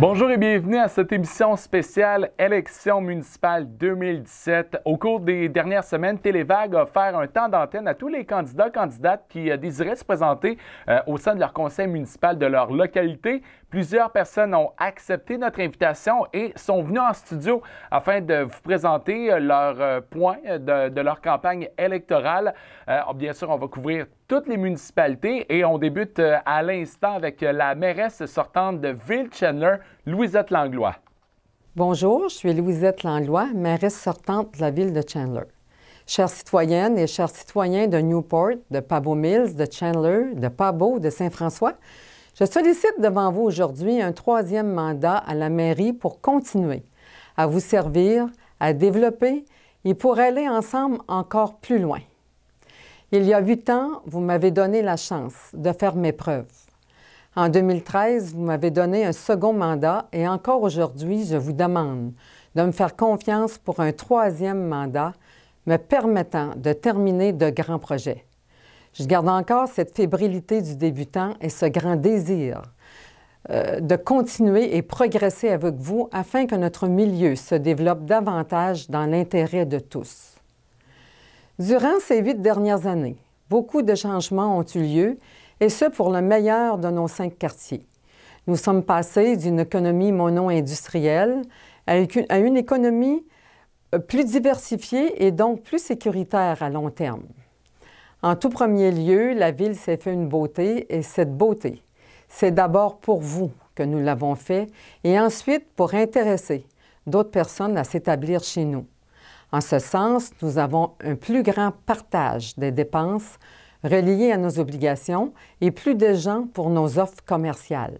Bonjour et bienvenue à cette émission spéciale Élections municipales 2017. Au cours des dernières semaines, Télévague a offert un temps d'antenne à tous les candidats, candidates qui euh, désiraient se présenter euh, au sein de leur conseil municipal de leur localité plusieurs personnes ont accepté notre invitation et sont venues en studio afin de vous présenter euh, leurs euh, points de, leur campagne électorale. Euh, oh, bien sûr, on va couvrir toutes les municipalités et on débute à l'instant avec la mairesse sortante de Ville-Chandler, Louisette Langlois. Bonjour, je suis Louisette Langlois, mairesse sortante de la ville de Chandler. Chères citoyennes et chers citoyens de Newport, de Pabo Mills, de Chandler, de Pabo, de Saint-François, je sollicite devant vous aujourd'hui un troisième mandat à la mairie pour continuer à vous servir, à développer et pour aller ensemble encore plus loin. Il y a huit ans, vous m'avez donné la chance de faire mes preuves. En 2013, vous m'avez donné un second mandat et encore aujourd'hui, je vous demande de me faire confiance pour un troisième mandat me permettant de terminer de grands projets. Je garde encore cette fébrilité du débutant et ce grand désir euh, de continuer et progresser avec vous afin que notre milieu se développe davantage dans l'intérêt de tous. Durant ces huit dernières années, beaucoup de changements ont eu lieu, et ce pour le meilleur de nos cinq quartiers. Nous sommes passés d'une économie mono-industrielle à une économie euh, plus diversifiée et donc plus sécuritaire à long terme. En tout premier lieu, la ville s'est fait une beauté et cette beauté, c'est d'abord pour vous que nous l'avons fait et ensuite pour intéresser d'autres personnes à s'établir chez nous. En ce sens, nous avons un plus grand partage des dépenses reliées à nos obligations et plus de gens pour nos offres commerciales.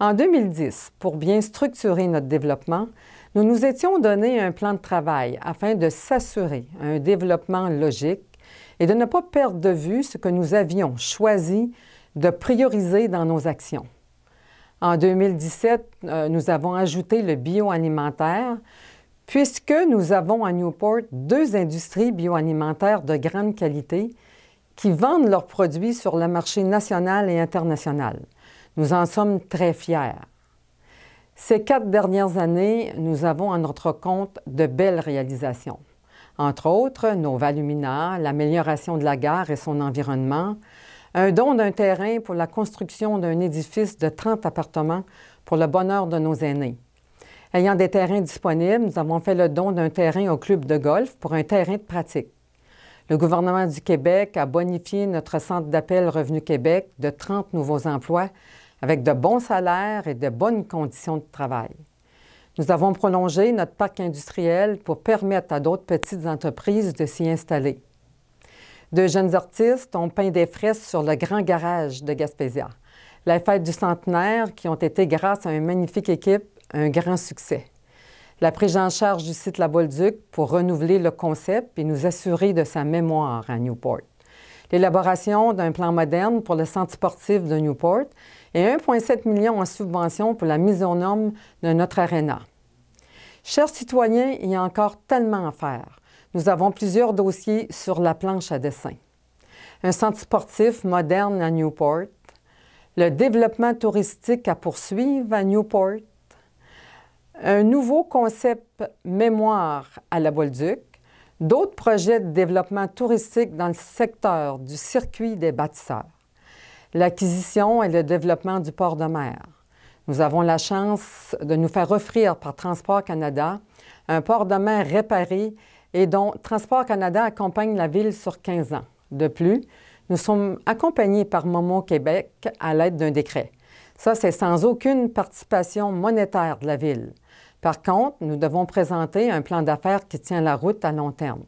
En 2010, pour bien structurer notre développement, nous nous étions donné un plan de travail afin de s'assurer un développement logique et de ne pas perdre de vue ce que nous avions choisi de prioriser dans nos actions. En 2017, euh, nous avons ajouté le bioalimentaire puisque nous avons à Newport deux industries bioalimentaires de grande qualité qui vendent leurs produits sur le marché national et international. Nous en sommes très fiers. Ces quatre dernières années, nous avons à notre compte de belles réalisations entre autres nos Valumina, l'amélioration de la gare et son environnement, un don d'un terrain pour la construction d'un édifice de 30 appartements pour le bonheur de nos aînés. Ayant des terrains disponibles, nous avons fait le don d'un terrain au club de golf pour un terrain de pratique. Le gouvernement du Québec a bonifié notre centre d'appel Revenu Québec de 30 nouveaux emplois avec de bons salaires et de bonnes conditions de travail. Nous avons prolongé notre parc industriel pour permettre à d'autres petites entreprises de s'y installer. Deux jeunes artistes ont peint des fresques sur le grand garage de Gaspésia. La fête du centenaire, qui ont été, grâce à une magnifique équipe, un grand succès. La prise en charge du site La Bolduc pour renouveler le concept et nous assurer de sa mémoire à Newport. L'élaboration d'un plan moderne pour le centre sportif de Newport et 1,7 million en subvention pour la mise en norme de notre aréna. Chers citoyens, il y a encore tellement à faire. Nous avons plusieurs dossiers sur la planche à dessin. Un centre sportif moderne à Newport, le développement touristique à poursuivre à Newport, un nouveau concept mémoire à la Bolduc, d'autres projets de développement touristique dans le secteur du circuit des bâtisseurs l'acquisition et le développement du port de mer. Nous avons la chance de nous faire offrir par Transport Canada un port de mer réparé et dont Transport Canada accompagne la ville sur 15 ans. De plus, nous sommes accompagnés par Momo Québec à l'aide d'un décret. Ça, c'est sans aucune participation monétaire de la ville. Par contre, nous devons présenter un plan d'affaires qui tient la route à long terme.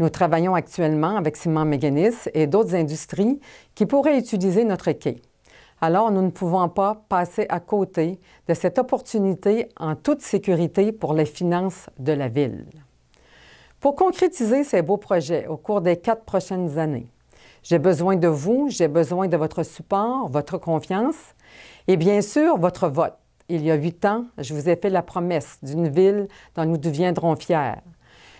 Nous travaillons actuellement avec Ciment Méganis et d'autres industries qui pourraient utiliser notre quai. Alors, nous ne pouvons pas passer à côté de cette opportunité en toute sécurité pour les finances de la ville. Pour concrétiser ces beaux projets au cours des quatre prochaines années, j'ai besoin de vous, j'ai besoin de votre support, votre confiance et bien sûr votre vote. Il y a huit ans, je vous ai fait la promesse d'une ville dont nous deviendrons fiers.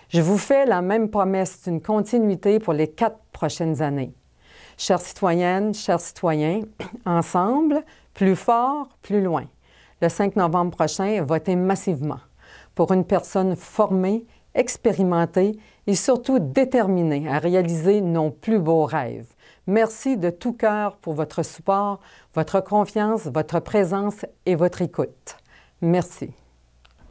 Je vous fais la même promesse d'une continuité pour les quatre prochaines années. Chères citoyennes, chers citoyens, ensemble, plus fort, plus loin. Le 5 novembre prochain, votez massivement pour une personne formée, expérimentée et surtout déterminée à réaliser nos plus beaux rêves. Merci de tout cœur pour votre support, votre confiance, votre présence et votre écoute. Merci.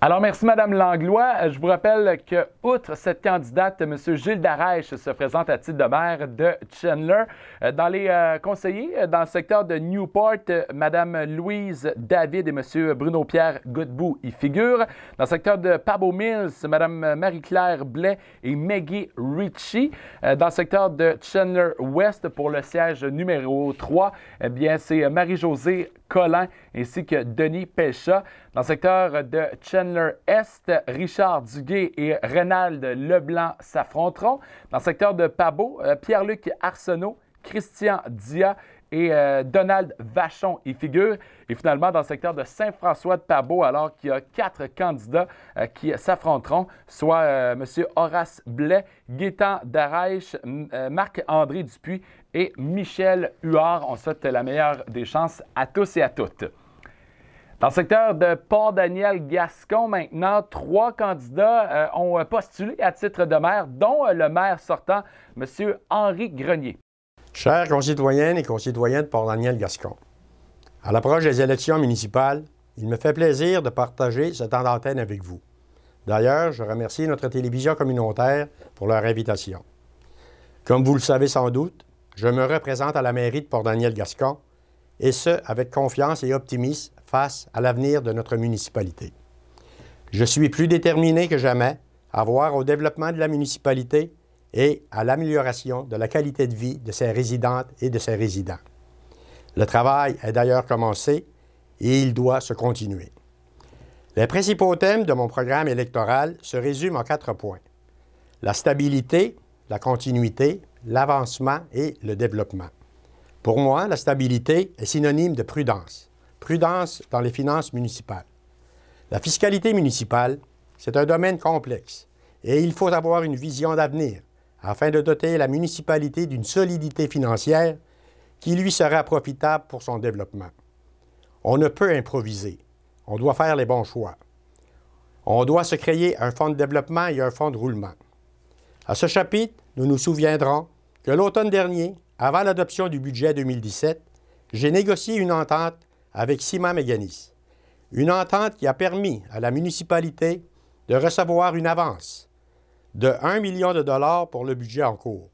Alors, merci, Madame Langlois. Euh, je vous rappelle que, outre cette candidate, M. Gilles Darèche se présente à titre de maire de Chandler. Euh, dans les euh, conseillers, dans le secteur de Newport, Madame Louise David et M. Bruno-Pierre Godbout y figurent. Dans le secteur de Pabo Mills, Madame Marie-Claire Blais et Maggie Ritchie. Dans le secteur de Chandler West, pour le siège numéro 3, eh bien, c'est Marie-Josée Collin ainsi que Denis Pécha. Dans le secteur de Chandler-Est, Richard Duguay et Reynald Leblanc s'affronteront. Dans le secteur de Pabot, euh, Pierre-Luc Arsenault, Christian Dia et euh, Donald Vachon y figurent. Et finalement, dans le secteur de Saint-François de Pabot, alors qu'il y a quatre candidats euh, qui s'affronteront, soit M. Horace Blais, Gaétan Daraich, Marc-André Dupuis et Michel Huard. On souhaite la meilleure des chances à tous et à toutes. Dans le secteur de Port-Daniel Gascon, maintenant, trois candidats euh, ont euh, postulé à titre de maire, dont euh, le maire sortant, M. Henri Grenier. Chers concitoyennes et concitoyens de Port-Daniel Gascon, à l'approche des élections municipales, il me fait plaisir de partager ce temps d'antenne avec vous. D'ailleurs, je remercie notre télévision communautaire pour leur invitation. Comme vous le savez sans doute, je me représente à la mairie de Port-Daniel Gascon, et ce, avec confiance et optimisme, à l'avenir de notre municipalité. Je suis plus déterminé que jamais à voir au développement de la municipalité et à l'amélioration de la qualité de vie de ses résidentes et de ses résidents. Le travail est d'ailleurs commencé et il doit se continuer. Les principaux thèmes de mon programme électoral se résument en quatre points. La stabilité, la continuité, l'avancement et le développement. Pour moi, la stabilité est synonyme de prudence prudence dans les finances municipales. La fiscalité municipale, c'est un domaine complexe et il faut avoir une vision d'avenir afin de doter la municipalité d'une solidité financière qui lui sera profitable pour son développement. On ne peut improviser. On doit faire les bons choix. On doit se créer un fonds de développement et un fonds de roulement. À ce chapitre, nous nous souviendrons que l'automne dernier, avant l'adoption du budget 2017, j'ai négocié une entente avec Simon Meganis. Une entente qui a permis à la municipalité de recevoir une avance de 1 million de dollars pour le budget en cours.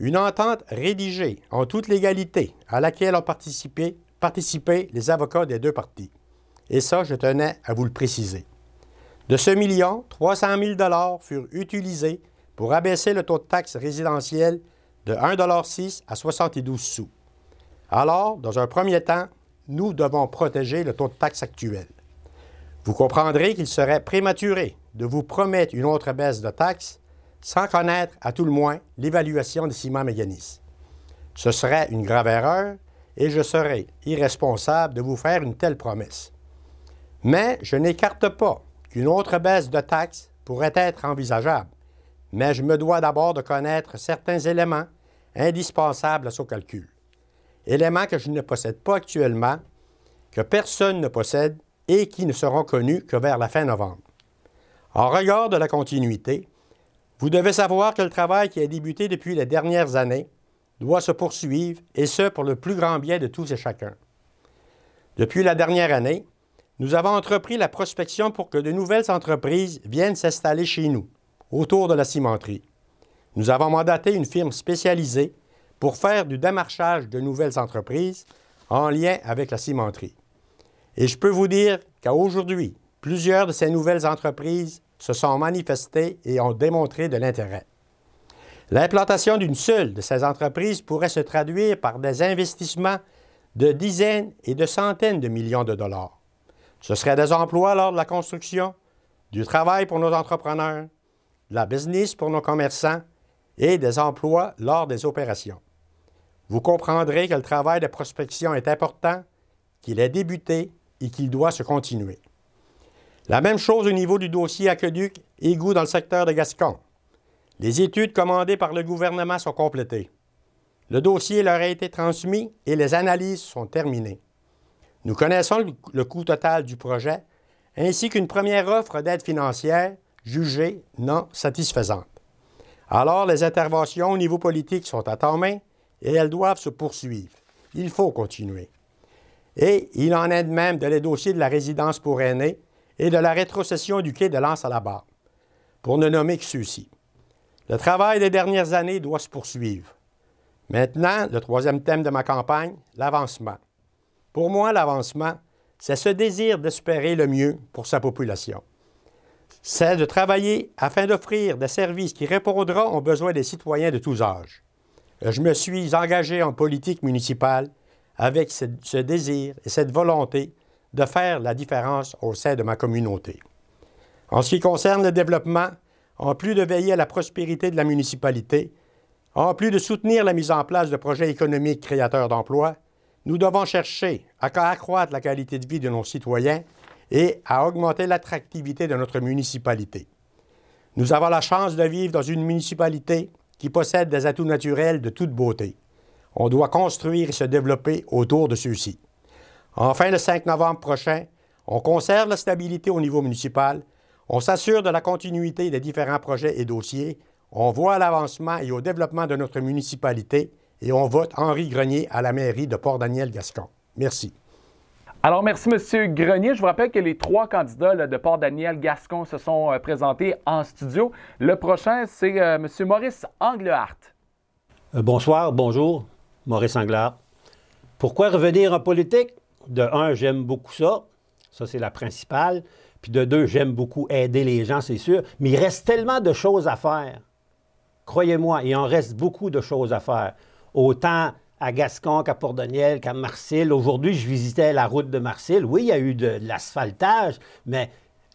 Une entente rédigée en toute légalité à laquelle ont participé, participé les avocats des deux parties. Et ça, je tenais à vous le préciser. De ce million, 300 000 dollars furent utilisés pour abaisser le taux de taxe résidentielle de 1,6 à 72 sous. Alors, dans un premier temps, nous devons protéger le taux de taxe actuel. Vous comprendrez qu'il serait prématuré de vous promettre une autre baisse de taxe sans connaître, à tout le moins, l'évaluation des ciments mécanismes. Ce serait une grave erreur et je serais irresponsable de vous faire une telle promesse. Mais je n'écarte pas qu'une autre baisse de taxe pourrait être envisageable, mais je me dois d'abord de connaître certains éléments indispensables à ce calcul éléments que je ne possède pas actuellement, que personne ne possède et qui ne seront connus que vers la fin novembre. En regard de la continuité, vous devez savoir que le travail qui a débuté depuis les dernières années doit se poursuivre, et ce pour le plus grand bien de tous et chacun. Depuis la dernière année, nous avons entrepris la prospection pour que de nouvelles entreprises viennent s'installer chez nous, autour de la cimenterie. Nous avons mandaté une firme spécialisée pour faire du démarchage de nouvelles entreprises en lien avec la cimenterie. Et je peux vous dire qu'à aujourd'hui, plusieurs de ces nouvelles entreprises se sont manifestées et ont démontré de l'intérêt. L'implantation d'une seule de ces entreprises pourrait se traduire par des investissements de dizaines et de centaines de millions de dollars. Ce serait des emplois lors de la construction, du travail pour nos entrepreneurs, de la business pour nos commerçants et des emplois lors des opérations. Vous comprendrez que le travail de prospection est important, qu'il est débuté et qu'il doit se continuer. La même chose au niveau du dossier aqueduc égout dans le secteur de Gascon. Les études commandées par le gouvernement sont complétées. Le dossier leur a été transmis et les analyses sont terminées. Nous connaissons le coût total du projet ainsi qu'une première offre d'aide financière jugée non satisfaisante. Alors, les interventions au niveau politique sont à temps main et elles doivent se poursuivre. Il faut continuer. Et il en est de même de les dossiers de la résidence pour aînés et de la rétrocession du quai de lance à la barre, pour ne nommer que ceux-ci. Le travail des dernières années doit se poursuivre. Maintenant, le troisième thème de ma campagne, l'avancement. Pour moi, l'avancement, c'est ce désir d'espérer le mieux pour sa population. C'est de travailler afin d'offrir des services qui répondront aux besoins des citoyens de tous âges. Euh, je me suis engagé en politique municipale avec ce, désir et cette volonté de faire la différence au sein de ma communauté. En ce qui concerne le développement, en plus de veiller à la prospérité de la municipalité, en plus de soutenir la mise en place de projets économiques créateurs d'emplois, nous devons chercher à accroître la qualité de vie de nos citoyens et à augmenter l'attractivité de notre municipalité. Nous avons la chance de vivre dans une municipalité qui possèdent des atouts naturels de toute beauté. On doit construire et se développer autour de ceux-ci. Enfin, le 5 novembre prochain, on conserve la stabilité au niveau municipal, on s'assure de la continuité des différents projets et dossiers, on voit l'avancement et au développement de notre municipalité et on vote Henri Grenier à la mairie de Port-Daniel-Gascon. Merci. Alors, merci, M. Grenier. Je vous rappelle que les trois candidats de part daniel Gascon se sont euh, présentés en studio. Le prochain, c'est euh, M. Monsieur Maurice Anglehart. Euh, bonsoir, bonjour, Maurice Anglehart. Pourquoi revenir en politique? De un, j'aime beaucoup ça. Ça, c'est la principale. Puis de deux, j'aime beaucoup aider les gens, c'est sûr. Mais il reste tellement de choses à faire. Croyez-moi, il en reste beaucoup de choses à faire. Autant à Gascon, qu'à Pordoniel, qu'à Marcille. Aujourd'hui, je visitais la route de Marcille. Oui, il y a eu de, l'asphaltage, mais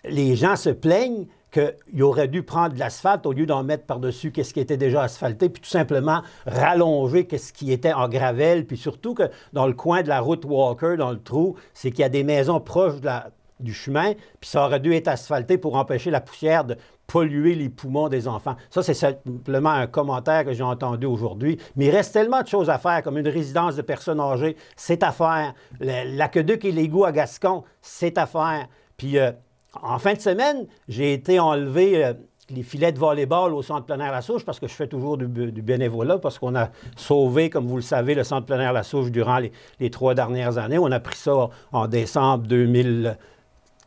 les gens se plaignent qu'il aurait dû prendre de l'asphalte au lieu d'en mettre par-dessus qu'est-ce qui était déjà asphalté, puis tout simplement rallonger qu'est-ce qui était en gravelle, puis surtout que dans le coin de la route Walker, dans le trou, c'est qu'il y a des maisons proches de la du chemin, puis ça aurait dû être asphalté pour empêcher la poussière de polluer les poumons des enfants. Ça, c'est simplement un commentaire que j'ai entendu aujourd'hui. Mais il reste tellement de choses à faire, comme une résidence de personnes âgées, c'est à faire. L'aqueduc et l'égout à Gascon, c'est à faire. Puis euh, en fin de semaine, j'ai été enlever euh, les filets de volleyball au centre plein air La Souche, parce que je fais toujours du, bénévolat, parce qu'on a sauvé, comme vous le savez, le centre plein air La Souche durant les, les trois dernières années. On a pris ça en décembre 2000.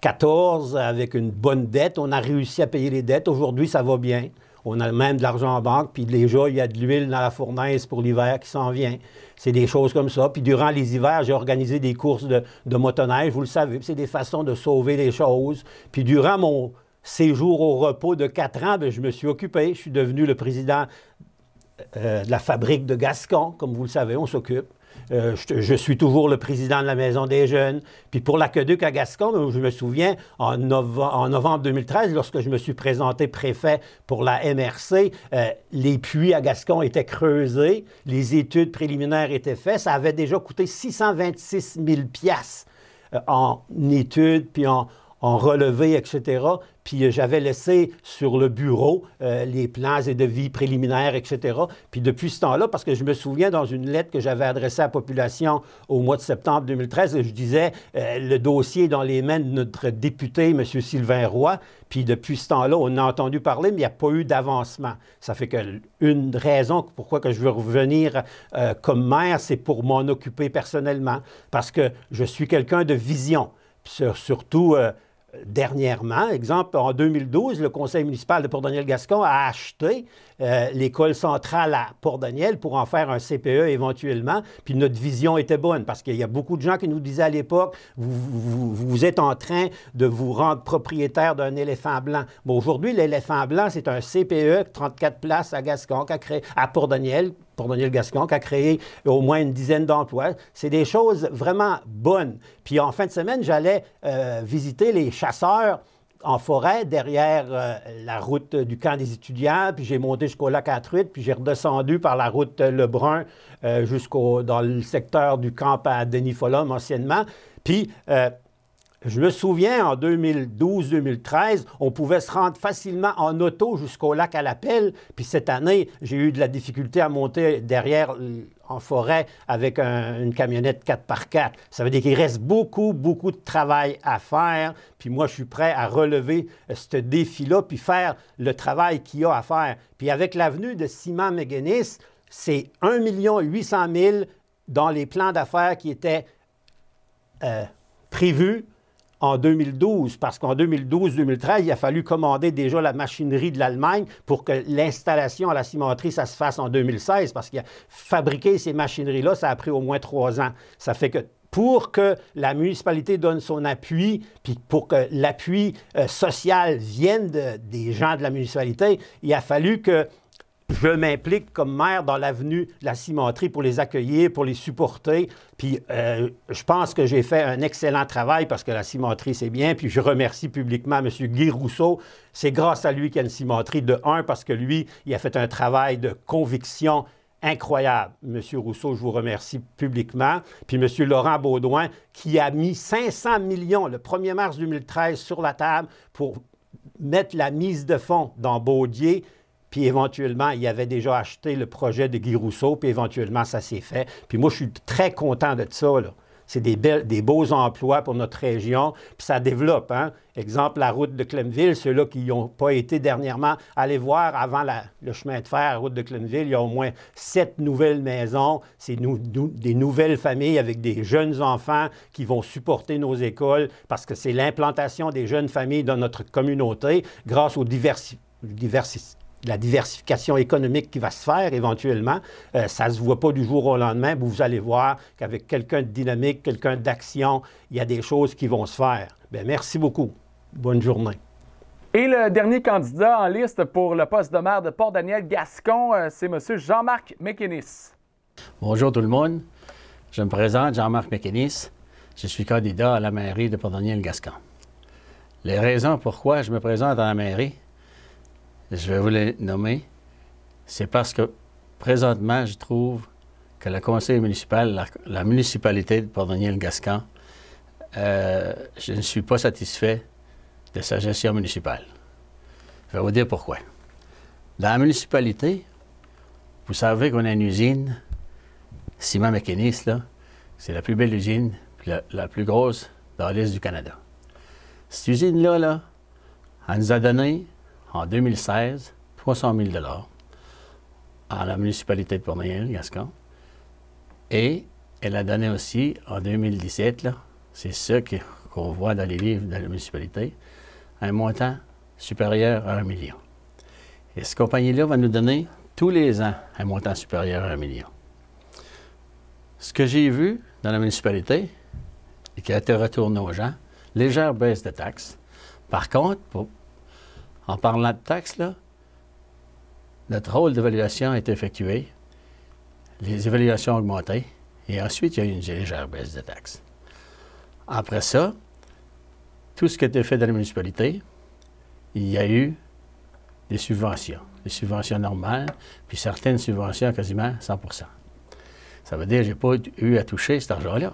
14 avec une bonne dette. On a réussi à payer les dettes. Aujourd'hui, ça va bien. On a même de l'argent en banque, puis déjà, il y a de l'huile dans la fournaise pour l'hiver qui s'en vient. C'est des choses comme ça. Puis durant les hivers, j'ai organisé des courses de, motoneige, vous le savez. C'est des façons de sauver les choses. Puis durant mon séjour au repos de quatre ans, ben, je me suis occupé. Je suis devenu le président euh, de la fabrique de Gascon, comme vous le savez, on s'occupe. Euh, je, suis toujours le président de la Maison des Jeunes. Puis pour l'aqueduc à Gascon, ben, je me souviens, en, novembre 2013, lorsque je me suis présenté préfet pour la MRC, euh, les puits à Gascon étaient creusés, les études préliminaires étaient faites. Ça avait déjà coûté 626 000 euh, en études, puis en, en relevés, etc puis euh, j'avais laissé sur le bureau euh, les plans et devis préliminaires, etc. Puis depuis ce temps-là, parce que je me souviens dans une lettre que j'avais adressée à la population au mois de septembre 2013, je disais euh, le dossier est dans les mains de notre député, M. Sylvain Roy, puis depuis ce temps-là, on a entendu parler, mais il n'y a pas eu d'avancement. Ça fait que une raison pourquoi que je veux revenir comme maire, c'est pour m'en occuper personnellement, parce que je suis quelqu'un de vision. Surtout, dernièrement, exemple, en 2012, le conseil municipal de Port-Daniel-Gascon a acheté euh, l'école centrale à Port-Daniel pour en faire un CPE éventuellement. Puis notre vision était bonne parce qu'il y a beaucoup de gens qui nous disaient à l'époque, vous, êtes en train de vous rendre propriétaire d'un éléphant blanc. Bon, aujourd'hui, l'éléphant blanc, c'est un CPE, 34 places à Gascon, à Port-Daniel, pour Daniel Gascon, qui a créé au moins une dizaine d'emplois. C'est des choses vraiment bonnes. Puis en fin de semaine, j'allais euh, visiter les chasseurs en forêt derrière euh, la route du camp des étudiants, puis j'ai monté jusqu'au lac Atruite, puis j'ai redescendu par la route Lebrun euh, jusqu'au dans le secteur du camp à Denis Follum anciennement. Puis je me souviens, en 2012-2013, on pouvait se rendre facilement en auto jusqu'au lac à l'appel. Puis cette année, j'ai eu de la difficulté à monter derrière euh, en forêt avec une camionnette 4x4. Ça veut dire qu'il reste beaucoup, beaucoup de travail à faire. Puis moi, je suis prêt à relever euh, ce défi-là, puis faire le travail qu'il y a à faire. Puis avec l'avenue de Simon McGuinness, c'est 1 800 000 dans les plans d'affaires qui étaient euh, prévus en 2012, parce qu'en 2012-2013, il a fallu commander déjà la machinerie de l'Allemagne pour que l'installation à la cimenterie, ça se fasse en 2016, parce qu'il a fabriqué ces machineries-là, ça a pris au moins trois ans. Ça fait que pour que la municipalité donne son appui, puis pour que l'appui euh, social vienne des gens de la municipalité, il a fallu que je m'implique comme maire dans l'avenue de la cimenterie pour les accueillir, pour les supporter. Puis euh, je pense que j'ai fait un excellent travail parce que la cimenterie, c'est bien. Puis je remercie publiquement M. Guy Rousseau. C'est grâce à lui qu'il y a une cimenterie de 1 parce que lui, il a fait un travail de conviction incroyable. M. Rousseau, je vous remercie publiquement. Puis M. Laurent Baudouin, qui a mis 500 millions le 1er mars 2013 sur la table pour mettre la mise de fonds dans Baudier puis éventuellement, il avait déjà acheté le projet de Guy Rousseau, puis éventuellement, ça s'est fait. Puis moi, je suis très content de ça, là. C'est des, des, beaux emplois pour notre région, puis ça développe. Hein. Exemple, la route de Clemville, ceux-là qui n'y ont pas été dernièrement, allez voir avant le chemin de fer, la route de Clemville, il y a au moins sept nouvelles maisons, c'est des nouvelles familles avec des jeunes enfants qui vont supporter nos écoles parce que c'est l'implantation des jeunes familles dans notre communauté grâce aux diversité la diversification économique qui va se faire éventuellement, euh, ça ne se voit pas du jour au lendemain. vous allez voir qu'avec quelqu'un de dynamique, quelqu'un d'action, il y a des choses qui vont se faire. Bien, merci beaucoup. Bonne journée. Et le dernier candidat en liste pour le poste de maire de Port-Daniel Gascon, euh, c'est M. Jean-Marc Mekinis. Bonjour tout le monde. Je me présente, Jean-Marc Mekinis. Je suis candidat à la mairie de Port-Daniel Gascon. Les raisons pourquoi je me présente à la mairie, je vais vous les nommer, c'est parce que présentement, je trouve que le conseil municipal, la, municipalité de port le gascan euh, je ne suis pas satisfait de sa gestion municipale. Je vais vous dire pourquoi. Dans la municipalité, vous savez qu'on a une usine, simon Mécanis, là, c'est la plus belle usine, la, la plus grosse dans l'Est du Canada. Cette usine-là, là, elle nous a donné en 2016 300 000 à la municipalité de Porniel-Gascon. Et elle a donné aussi, en 2017, c'est ce qu'on voit dans les livres de la municipalité, un montant supérieur à un million. Et cette compagnie-là va nous donner tous les ans un montant supérieur à un million. Ce que j'ai vu dans la municipalité, et qui a été retourné aux gens, légère baisse de taxes. Par contre, pour, en parlant de taxes, là, notre rôle d'évaluation a été effectué, les évaluations ont augmenté, et ensuite, il y a eu une légère baisse de taxes. Après ça, tout ce qui était fait dans la municipalité, il y a eu des subventions, des subventions normales, puis certaines subventions quasiment 100 Ça veut dire que je n'ai pas eu à toucher cet argent-là.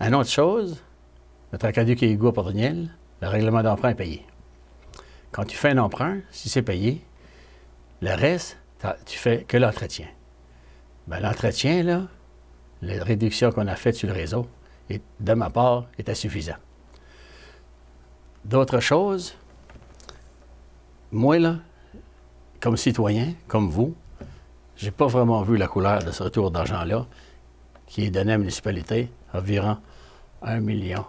Une autre chose, notre qui est égaux à le règlement d'emprunt est payé. Quand tu fais un emprunt, si c'est payé, le reste, tu fais que l'entretien. Ben, l'entretien, là, la réduction qu'on a faite sur le réseau, de ma part, est insuffisante. D'autres choses, moi, là, comme citoyen, comme vous, je n'ai pas vraiment vu la couleur de ce retour d'argent-là qui est donné à la municipalité, environ 1 million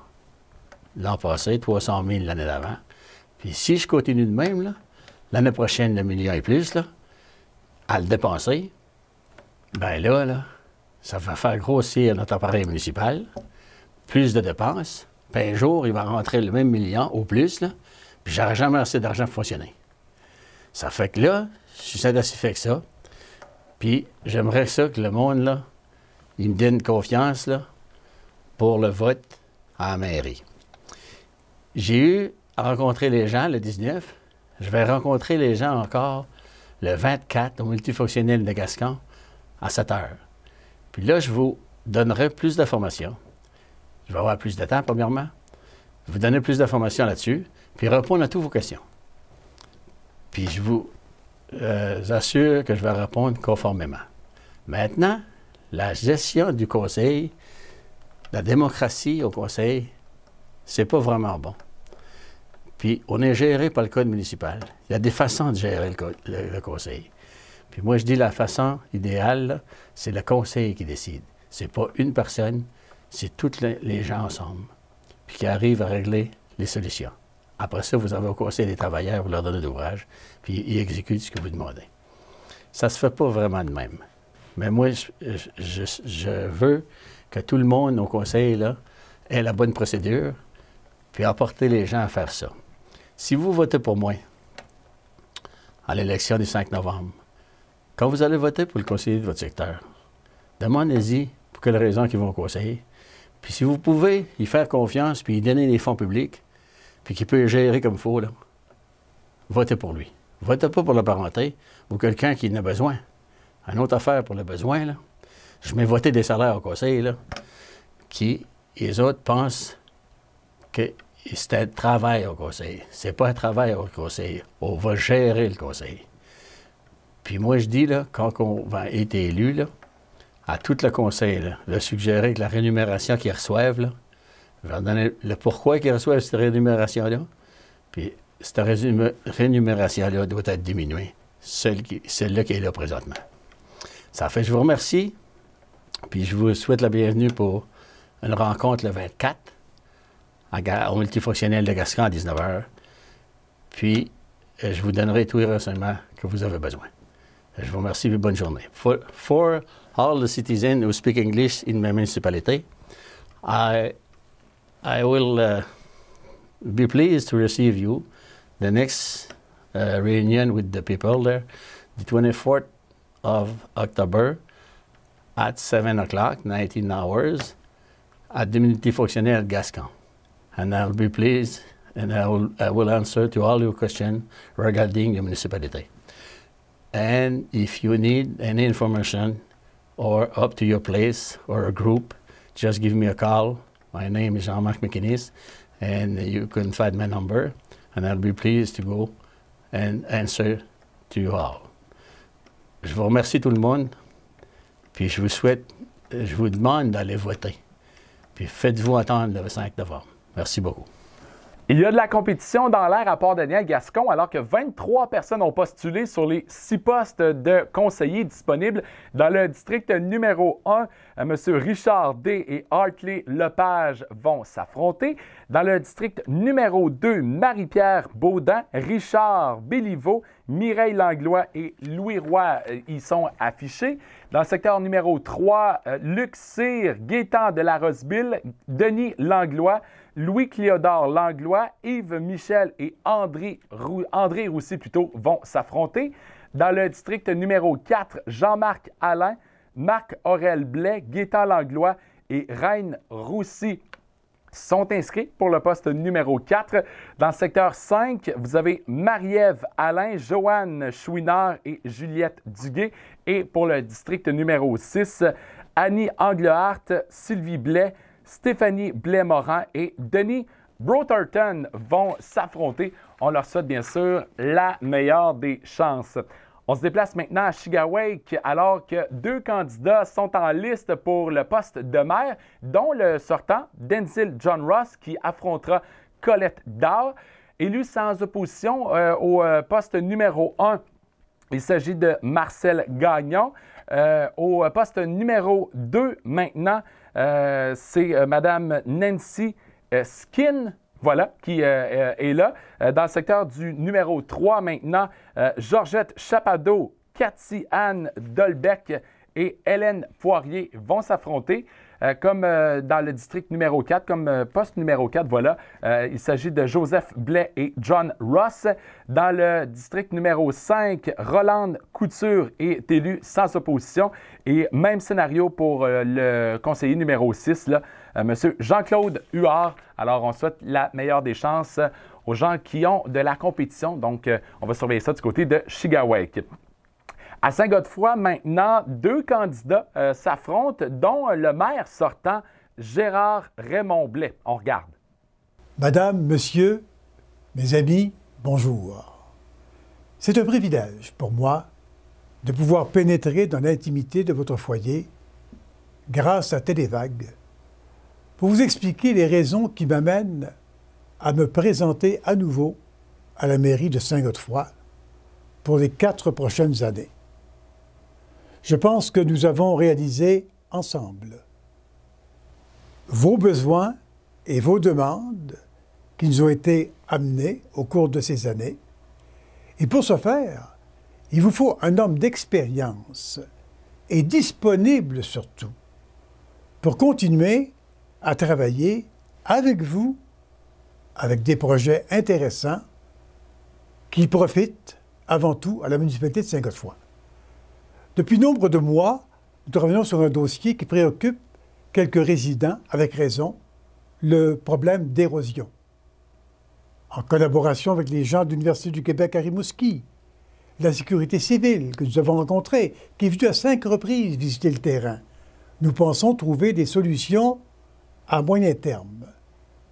l'an passé, 300 000 l'année d'avant. Et si je continue de même, l'année prochaine, le million et plus, là, à le dépenser, ben là, ça va faire grossir notre appareil municipal, plus de dépenses, puis un jour, il va rentrer le même million ou plus, là, puis j'aurai jamais assez d'argent pour fonctionner. Ça fait que là, je suis satisfait que ça, puis j'aimerais ça que le monde, là, il me donne confiance, là, pour le vote à la mairie. J'ai eu rencontrer les gens le 19. Je vais rencontrer les gens encore le 24 au multifonctionnel de Gascon à 7 heures. Puis là, je vous donnerai plus d'informations. Je vais avoir plus de temps, premièrement. Je vais vous donner plus d'informations là-dessus, puis répondre à toutes vos questions. Puis je vous euh, assure que je vais répondre conformément. Maintenant, la gestion du conseil, la démocratie au conseil, c'est pas vraiment bon. Puis on est géré par le code municipal. Il y a des façons de gérer le, conseil. Puis moi, je dis la façon idéale, c'est le conseil qui décide. C'est pas une personne, c'est tous les, gens ensemble, puis qui arrivent à régler les solutions. Après ça, vous avez au conseil des travailleurs, vous leur donnez l'ouvrage, puis ils exécutent ce que vous demandez. Ça se fait pas vraiment de même. Mais moi, je, veux que tout le monde au conseil là, ait la bonne procédure, puis apporter les gens à faire ça. Si vous votez pour moi à l'élection du 5 novembre, quand vous allez voter pour le conseiller de votre secteur, demandez-y pour quelles raisons qu'ils vont conseil, Puis si vous pouvez y faire confiance, puis y donner des fonds publics, puis qu'il peut gérer comme il faut, votez pour lui. Votez pas pour la parenté ou quelqu'un qui en a besoin. Une autre affaire pour le besoin, là. Je mets voter des salaires au conseil, qui, les autres, pensent que c'est un travail au conseil. C'est pas un travail au conseil. On va gérer le conseil. Puis moi, je dis, là, quand on va être élu, à tout le conseil, de suggérer que la rémunération qu'ils reçoivent, donner le pourquoi qu'ils reçoivent cette rémunération-là, puis cette rémunération-là doit être diminuée, celle-là qui, celle qui est là présentement. Ça fait, je vous remercie, puis je vous souhaite la bienvenue pour une rencontre le 24 au multifonctionnel de Gascon à 19h. Puis, euh, je vous donnerai tous les renseignements que vous avez besoin. Euh, je vous remercie et bonne journée. For, tous all the citizens who speak English in my municipality, I, I will uh, be pleased to receive you the next gens uh, reunion with the people there, the 24th of October at 7 o'clock, 19 hours, at multifonctionnel multifonctionnel Gascon. and I'll be pleased and I will, I will answer to all your questions regarding the municipality. And if you need any information or up to your place or a group, just give me a call. My name is Jean-Marc McInnes and you can find my number and I'll be pleased to go and answer to you all. Je vous remercie tout le monde, puis je vous souhaite, je vous demande d'aller voter. Puis faites-vous attendre le 5 novembre. Merci beaucoup. Il y a de la compétition dans l'air à port Daniel Gascon, alors que 23 personnes ont postulé sur les six postes de conseillers disponibles dans le district numéro 1. Euh, M. Richard D. et Hartley Lepage vont s'affronter. Dans le district numéro 2, Marie-Pierre Baudin, Richard Béliveau, Mireille Langlois et Louis Roy euh, y sont affichés. Dans le secteur numéro 3, euh, Luc Cyr, Gaétan de la Roseville, Denis Langlois, Louis Cléodore Langlois, Yves Michel et André, André Roussy plutôt vont s'affronter. Dans le district numéro 4, Jean-Marc Alain, Marc-Aurel Blais, Guetta Langlois et Reine Roussy sont inscrits pour le poste numéro 4. Dans le secteur 5, vous avez Marie-Ève Alain, Joanne Chouinard et Juliette Duguet. Et pour le district numéro 6, Annie Anglehart, Sylvie Blais, Stéphanie blais et Denis Brotherton vont s'affronter. On leur souhaite bien sûr la meilleure des chances. On se déplace maintenant à Chigawake alors que deux candidats sont en liste pour le poste de maire, dont le sortant Denzil John Ross qui affrontera Colette Dow, élu sans opposition euh, au euh, poste numéro 1. Il s'agit de Marcel Gagnon. Euh, au poste numéro 2 maintenant, euh, c'est euh, Madame Nancy euh, Skin. Voilà, qui est là. dans le secteur du numéro 3 maintenant, Georgette Chapado, Cathy Anne Dolbec et Hélène Poirier vont s'affronter. Euh, comme euh, dans le district numéro 4, comme euh, poste numéro 4, voilà. il s'agit de Joseph Blais et John Ross. Dans le district numéro 5, Roland Couture est élu sans opposition. Et même scénario pour le conseiller numéro 6, là, Monsieur Jean-Claude Huard. Alors, on souhaite la meilleure des chances aux gens qui ont de la compétition. Donc, on va surveiller ça du côté de Shigawake. À Saint-Godefroy, maintenant, deux candidats euh, s'affrontent, dont euh, le maire sortant, Gérard Raymond Blais. On regarde. Madame, monsieur, mes amis, bonjour. C'est un privilège pour moi de pouvoir pénétrer dans l'intimité de votre foyer grâce à Télévague pour vous expliquer les raisons qui m'amènent à me présenter à nouveau à la mairie de Saint-Godefroy pour les quatre prochaines années je pense que nous avons réalisé ensemble vos besoins et vos demandes qui nous ont été amenés au cours de ces années. Et pour ce faire, il vous faut un homme d'expérience et disponible surtout pour continuer à travailler avec vous, avec des projets intéressants qui profitent avant tout à la municipalité de saint godefoy depuis nombre de mois, nous revenons sur un dossier qui préoccupe quelques résidents, avec raison, le problème d'érosion. En collaboration avec les gens de l'Université du Québec à Rimouski, la sécurité civile que nous avons rencontrée, qui est venue à cinq reprises visiter le terrain, nous pensons trouver des solutions à moyen terme.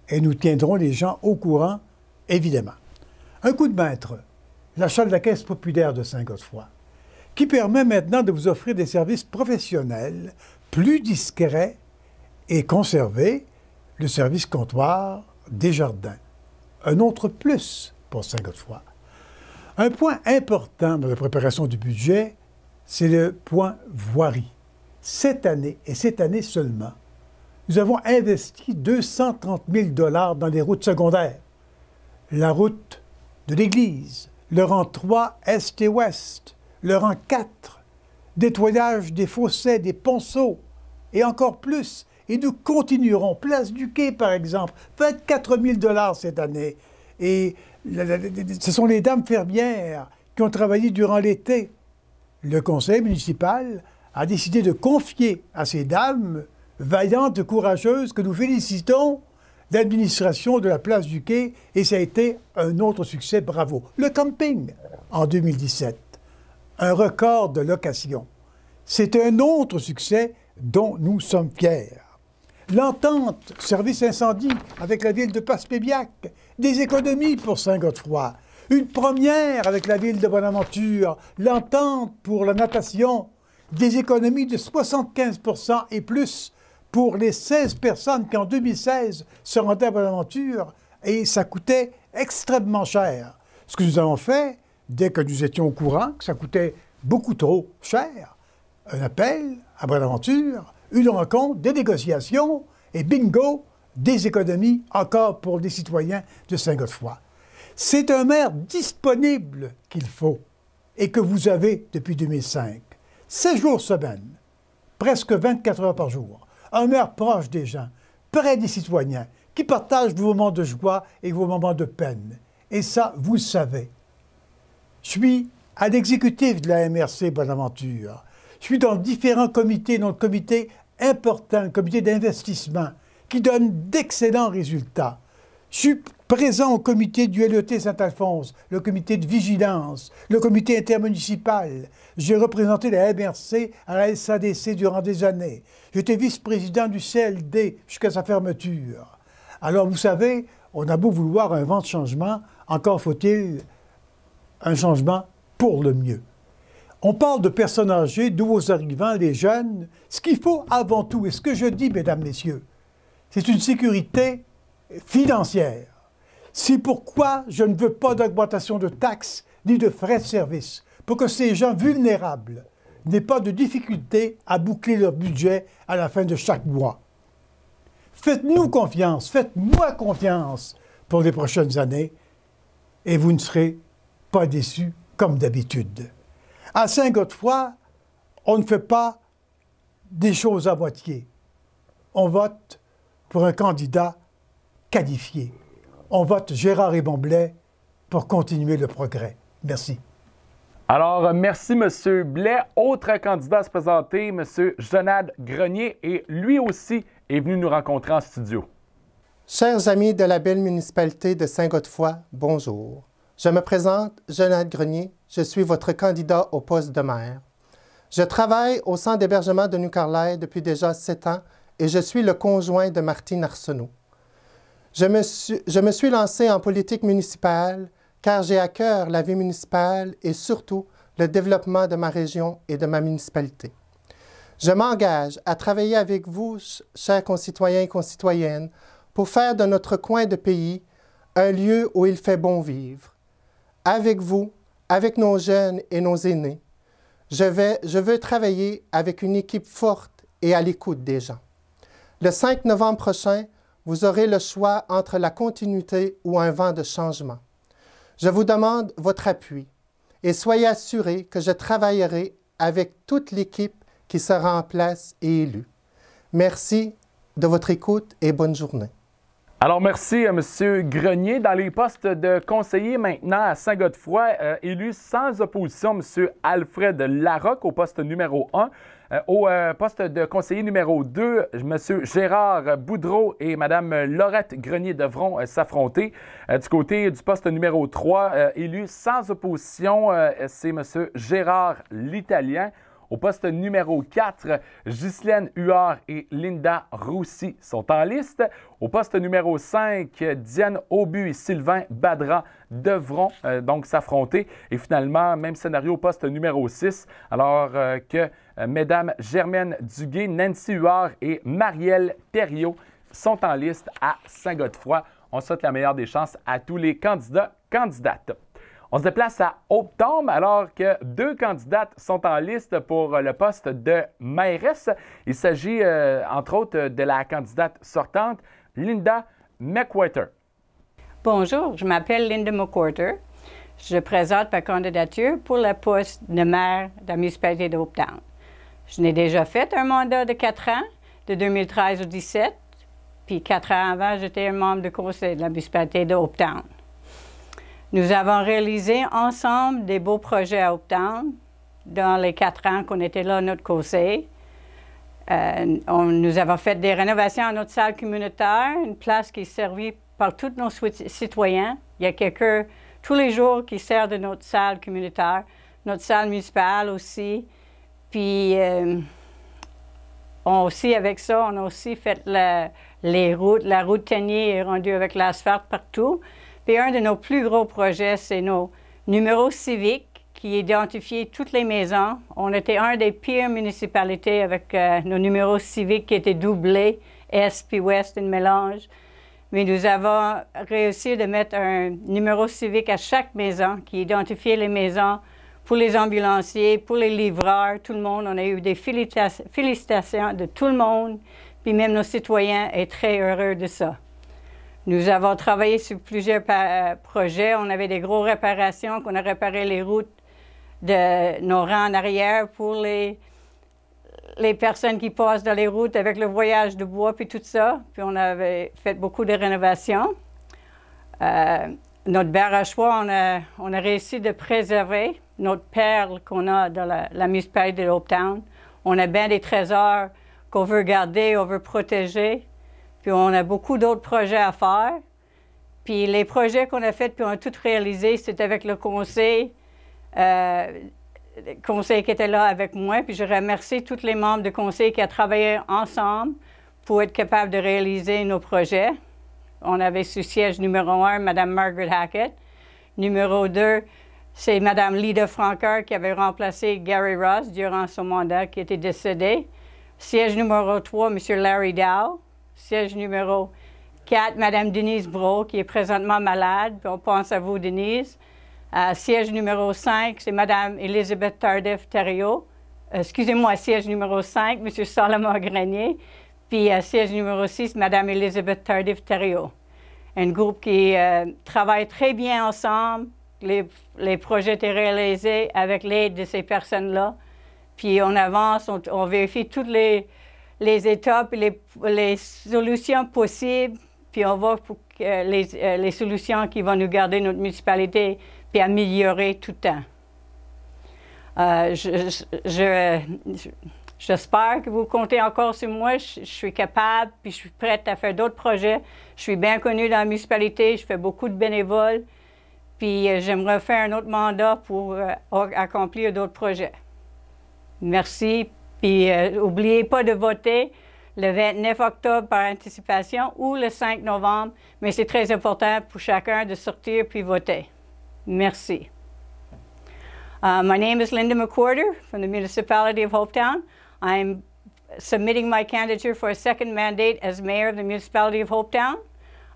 Et nous tiendrons les gens au courant, évidemment. Un coup de maître, l'achat de la Caisse populaire de Saint-Godefroy qui permet maintenant de vous offrir des services professionnels plus discrets et conserver le service comptoir des jardins. Un autre plus pour Saint-Godefroy. Un point important dans la préparation du budget, c'est le point voirie. Cette année, et cette année seulement, nous avons investi 230 000 dollars dans les routes secondaires. La route de l'église, le rang 3 Est et Ouest, leur rang 4, nettoyage des fossés, des ponceaux, et encore plus. Et nous continuerons. Place du Quai, par exemple, 24 000 dollars cette année. Et ce sont les dames fermières qui ont travaillé durant l'été. Le conseil municipal a décidé de confier à ces dames vaillantes, courageuses, que nous félicitons, l'administration de la place du Quai, et ça a été un autre succès, bravo. Le camping en 2017 un record de location. C'est un autre succès dont nous sommes fiers. L'entente service incendie avec la ville de Passepébiac, des économies pour Saint-Godefroy, une première avec la ville de Bonaventure, l'entente pour la natation, des économies de 75 et plus pour les 16 personnes qui en 2016 se rendaient à Bonaventure et ça coûtait extrêmement cher. Ce que nous avons fait, dès que nous étions au courant que ça coûtait beaucoup trop cher. Un appel à aventure, une rencontre, des négociations et bingo, des économies encore pour les citoyens de Saint-Godefroy. C'est un maire disponible qu'il faut et que vous avez depuis 2005. Sept jours semaine, presque 24 heures par jour. Un maire proche des gens, près des citoyens, qui partage vos moments de joie et vos moments de peine. Et ça, vous savez suis à l'exécutif de la MRC Bonaventure. Je suis dans différents comités, dans le comité important, le comité d'investissement, qui donne d'excellents résultats. Je suis présent au comité du LET Saint-Alphonse, le comité de vigilance, le comité intermunicipal. J'ai représenté la MRC à la SADC durant des années. J'étais vice-président du CLD jusqu'à sa fermeture. Alors vous savez, on a beau vouloir un vent de changement, encore faut-il un changement pour le mieux. On parle de personnes âgées, de nouveaux arrivants, les jeunes. Ce qu'il faut avant tout, et ce que je dis, mesdames, messieurs, c'est une sécurité financière. C'est pourquoi je ne veux pas d'augmentation de taxes ni de frais de service, pour que ces gens vulnérables n'aient pas de difficultés à boucler leur budget à la fin de chaque mois. Faites-nous confiance, faites-moi confiance pour les prochaines années, et vous ne serez déçu comme d'habitude. À Saint-Godefroy, on ne fait pas des choses à moitié. On vote pour un candidat qualifié. On vote Gérard Blais pour continuer le progrès. Merci. Alors, merci, M. Blais. Autre candidat à se présenter, M. Jonad Grenier, et lui aussi est venu nous rencontrer en studio. Chers amis de la belle municipalité de Saint-Godefroy, bonjour. Je me présente, Jeannette Grenier, je suis votre candidat au poste de maire. Je travaille au centre d'hébergement de Nucarlay depuis déjà sept ans et je suis le conjoint de Martine Arsenault. Je me suis, je me suis lancé en politique municipale car j'ai à cœur la vie municipale et surtout le développement de ma région et de ma municipalité. Je m'engage à travailler avec vous, chers concitoyens et concitoyennes, pour faire de notre coin de pays un lieu où il fait bon vivre, avec vous, avec nos jeunes et nos aînés. Je, veux travailler avec une équipe forte et à l'écoute des gens. Le 5 novembre prochain, vous aurez le choix entre la continuité ou un vent de changement. Je vous demande votre appui et soyez assuré que je travaillerai avec toute l'équipe qui sera en place et élue. Merci de votre écoute et bonne journée. Alors, merci à M. Grenier. Dans les postes de conseiller maintenant à Saint-Godefroy, euh, élu sans opposition, M. Alfred Larocque au poste numéro 1. Euh, au euh, poste de conseiller numéro 2, M. Gérard Boudreau et Mme Laurette Grenier devront s'affronter. du côté du poste numéro 3, élu sans opposition, c'est M. Gérard l'Italien. Au poste numéro 4, Ghislaine Huard et Linda Roussy sont en liste. Au poste numéro 5, Diane Aubu et Sylvain Badra devront euh, donc s'affronter. Et finalement, même scénario au poste numéro 6, alors euh, que euh, mesdames Germaine Duguay, Nancy Huard et Marielle Thériault sont en liste à Saint-Godefroy. On souhaite la meilleure des chances à tous les candidats, candidates. On se déplace à Hope alors que deux candidates sont en liste pour le poste de mairesse. Il s'agit euh, entre autres de la candidate sortante Linda McWhirter. Bonjour, je m'appelle Linda McWhorter. Je présente ma candidature pour le poste de maire de la municipalité de Je n'ai déjà fait un mandat de quatre ans, de 2013 au 2017, puis quatre ans avant, j'étais un membre du conseil de la municipalité de nous avons réalisé ensemble des beaux projets à Uptown dans les quatre ans qu'on était là à notre conseil. Euh, nous avons fait des rénovations à notre salle communautaire, une place qui est servie par tous nos citoyens. Il y a quelqu'un tous les jours qui sert de notre salle communautaire, notre salle municipale aussi. Puis, euh, aussi, avec ça, on a aussi fait la, les routes. La route Tenier est rendue avec l'asphalte partout. Puis un de nos plus gros projets, c'est nos numéros civiques qui identifiaient toutes les maisons. On était un des pires municipalités avec euh, nos numéros civiques qui étaient doublés, Est puis Ouest, une mélange. Mais nous avons réussi de mettre un numéro civique à chaque maison qui identifiait les maisons pour les ambulanciers, pour les livreurs, tout le monde. On a eu des félicitations de tout le monde, puis même nos citoyens est très heureux de ça. Nous avons travaillé sur plusieurs euh, projets. On avait des gros réparations, qu'on a réparé les routes de nos rangs en arrière pour les, les personnes qui passent dans les routes avec le voyage de bois puis tout ça. Puis on avait fait beaucoup de rénovations. Euh, notre barrachois, on a, on a réussi de préserver notre perle qu'on a dans la, la municipalité de town. On a bien des trésors qu'on veut garder, on veut protéger. Puis on a beaucoup d'autres projets à faire. Puis les projets qu'on a faits, puis on a tous réalisés, c'était avec le conseil, euh, conseil qui était là avec moi. Puis je remercie tous les membres du conseil qui ont travaillé ensemble pour être capables de réaliser nos projets. On avait sous siège numéro un, Mme Margaret Hackett. Numéro deux, c'est Mme Lida Franker qui avait remplacé Gary Ross durant son mandat, qui était décédé. Siège numéro trois, M. Larry Dow siège numéro 4, Madame Denise Bro, qui est présentement malade. on pense à vous, Denise. Euh, siège numéro 5, c'est Madame Elizabeth tardif Terrio. Euh, excusez-moi, siège numéro 5, M. Salomon Grenier. Puis euh, siège numéro 6, Madame Elizabeth tardif Terrio. Un groupe qui travaille très bien ensemble. Les, projets étaient réalisés avec l'aide de ces personnes-là. Puis on avance, on vérifie toutes les, les étapes, les, solutions possibles, puis on va pour euh, euh, les, solutions qui vont nous garder notre municipalité, puis améliorer tout le temps. Euh, j'espère que vous comptez encore sur moi. Je, suis capable, puis je suis prête à faire d'autres projets. Je suis bien connue dans la municipalité, je fais beaucoup de bénévoles, puis j'aimerais faire un autre mandat pour accomplir d'autres projets. Merci, Puis n'oubliez euh, pas de voter le 29 octobre par anticipation ou le 5 novembre, mais c'est très important pour chacun de sortir puis voter. Merci. Uh, my name is Linda McWhorter from the municipality of Hopetown. I'm submitting my candidature for a second mandate as mayor of the municipality of Hopetown.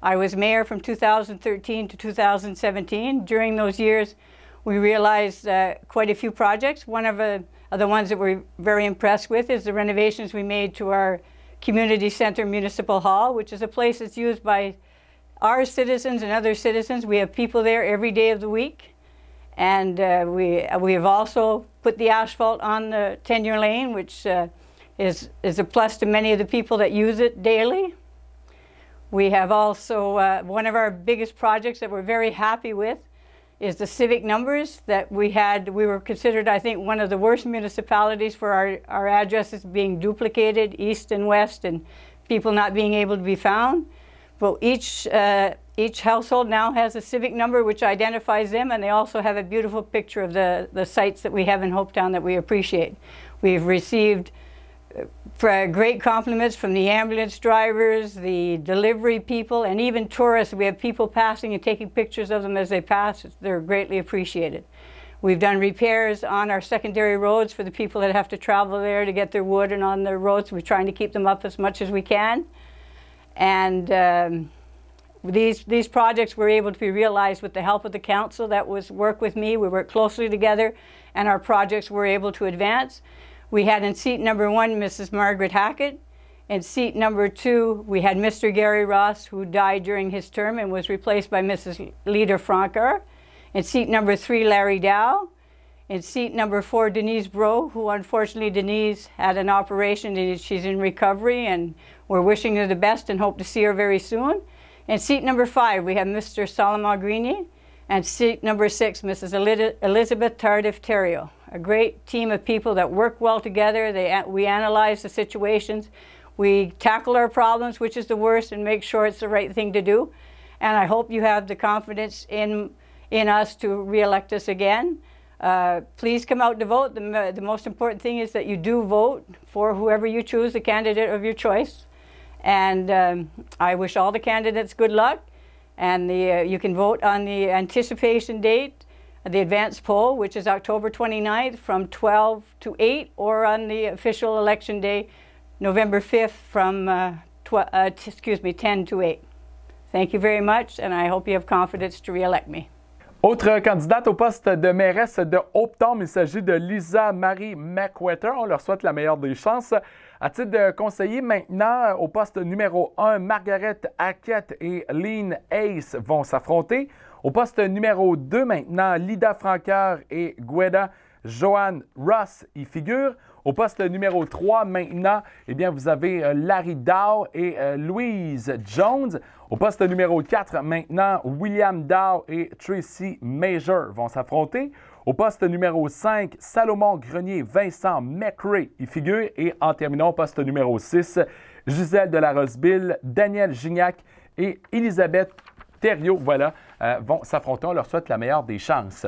I was mayor from 2013 to 2017. During those years, we realized uh, quite a few projects. One of the uh, the ones that we're very impressed with is the renovations we made to our community center municipal hall, which is a place that's used by our citizens and other citizens. We have people there every day of the week. And uh, we, we have also put the asphalt on the tenure lane, which uh, is, is a plus to many of the people that use it daily. We have also, uh, one of our biggest projects that we're very happy with is the civic numbers that we had. We were considered, I think, one of the worst municipalities for our, our addresses being duplicated, east and west, and people not being able to be found. But each, uh, each household now has a civic number which identifies them, and they also have a beautiful picture of the, the sites that we have in Hopetown that we appreciate. We've received uh, great compliments from the ambulance drivers, the delivery people, and even tourists. We have people passing and taking pictures of them as they pass. They're greatly appreciated. We've done repairs on our secondary roads for the people that have to travel there to get their wood and on their roads. We're trying to keep them up as much as we can. And um, these, these projects were able to be realized with the help of the council that was work with me. We worked closely together and our projects were able to advance. We had in seat number one Mrs. Margaret Hackett. In seat number two, we had Mr. Gary Ross, who died during his term and was replaced by Mrs. Leda Franker. In seat number three, Larry Dow. In seat number four, Denise Bro, who unfortunately Denise had an operation and she's in recovery and we're wishing her the best and hope to see her very soon. In seat number five, we have Mr. Solomon Grini. And seat number six, Mrs. Elizabeth tardif Terrio a great team of people that work well together. They, we analyze the situations. We tackle our problems, which is the worst, and make sure it's the right thing to do. And I hope you have the confidence in, in us to reelect us again. Uh, please come out to vote. The, uh, the most important thing is that you do vote for whoever you choose, the candidate of your choice. And um, I wish all the candidates good luck. And the, uh, you can vote on the anticipation date the advance poll, which is October 29th from 12 to 8, or on the official election day, November 5th from uh, uh, excuse 10 to 8. Thank you very much, and I hope you have confidence to re-elect me. Autre candidate au poste de mairesse de hope il s'agit de Lisa Marie McWetter. On leur souhaite la meilleure des chances. À titre de conseiller, maintenant, euh, au poste numéro 1, Margaret Hackett et Lynn Ace vont s'affronter. Au poste numéro 2 maintenant, Lida Francaire et Gueda Johan Ross y figurent. Au poste numéro 3 maintenant, eh bien, vous avez euh, Larry Dow et euh, Louise Jones. Au poste numéro 4 maintenant, William Dow et Tracy Major vont s'affronter. Au poste numéro 5, Salomon Grenier, Vincent McRae y figure. Et en terminant, au poste numéro 6, Gisèle de la Roseville, Daniel Gignac et Elisabeth Thériault, voilà, euh, vont s'affronter. On leur souhaite la meilleure des chances.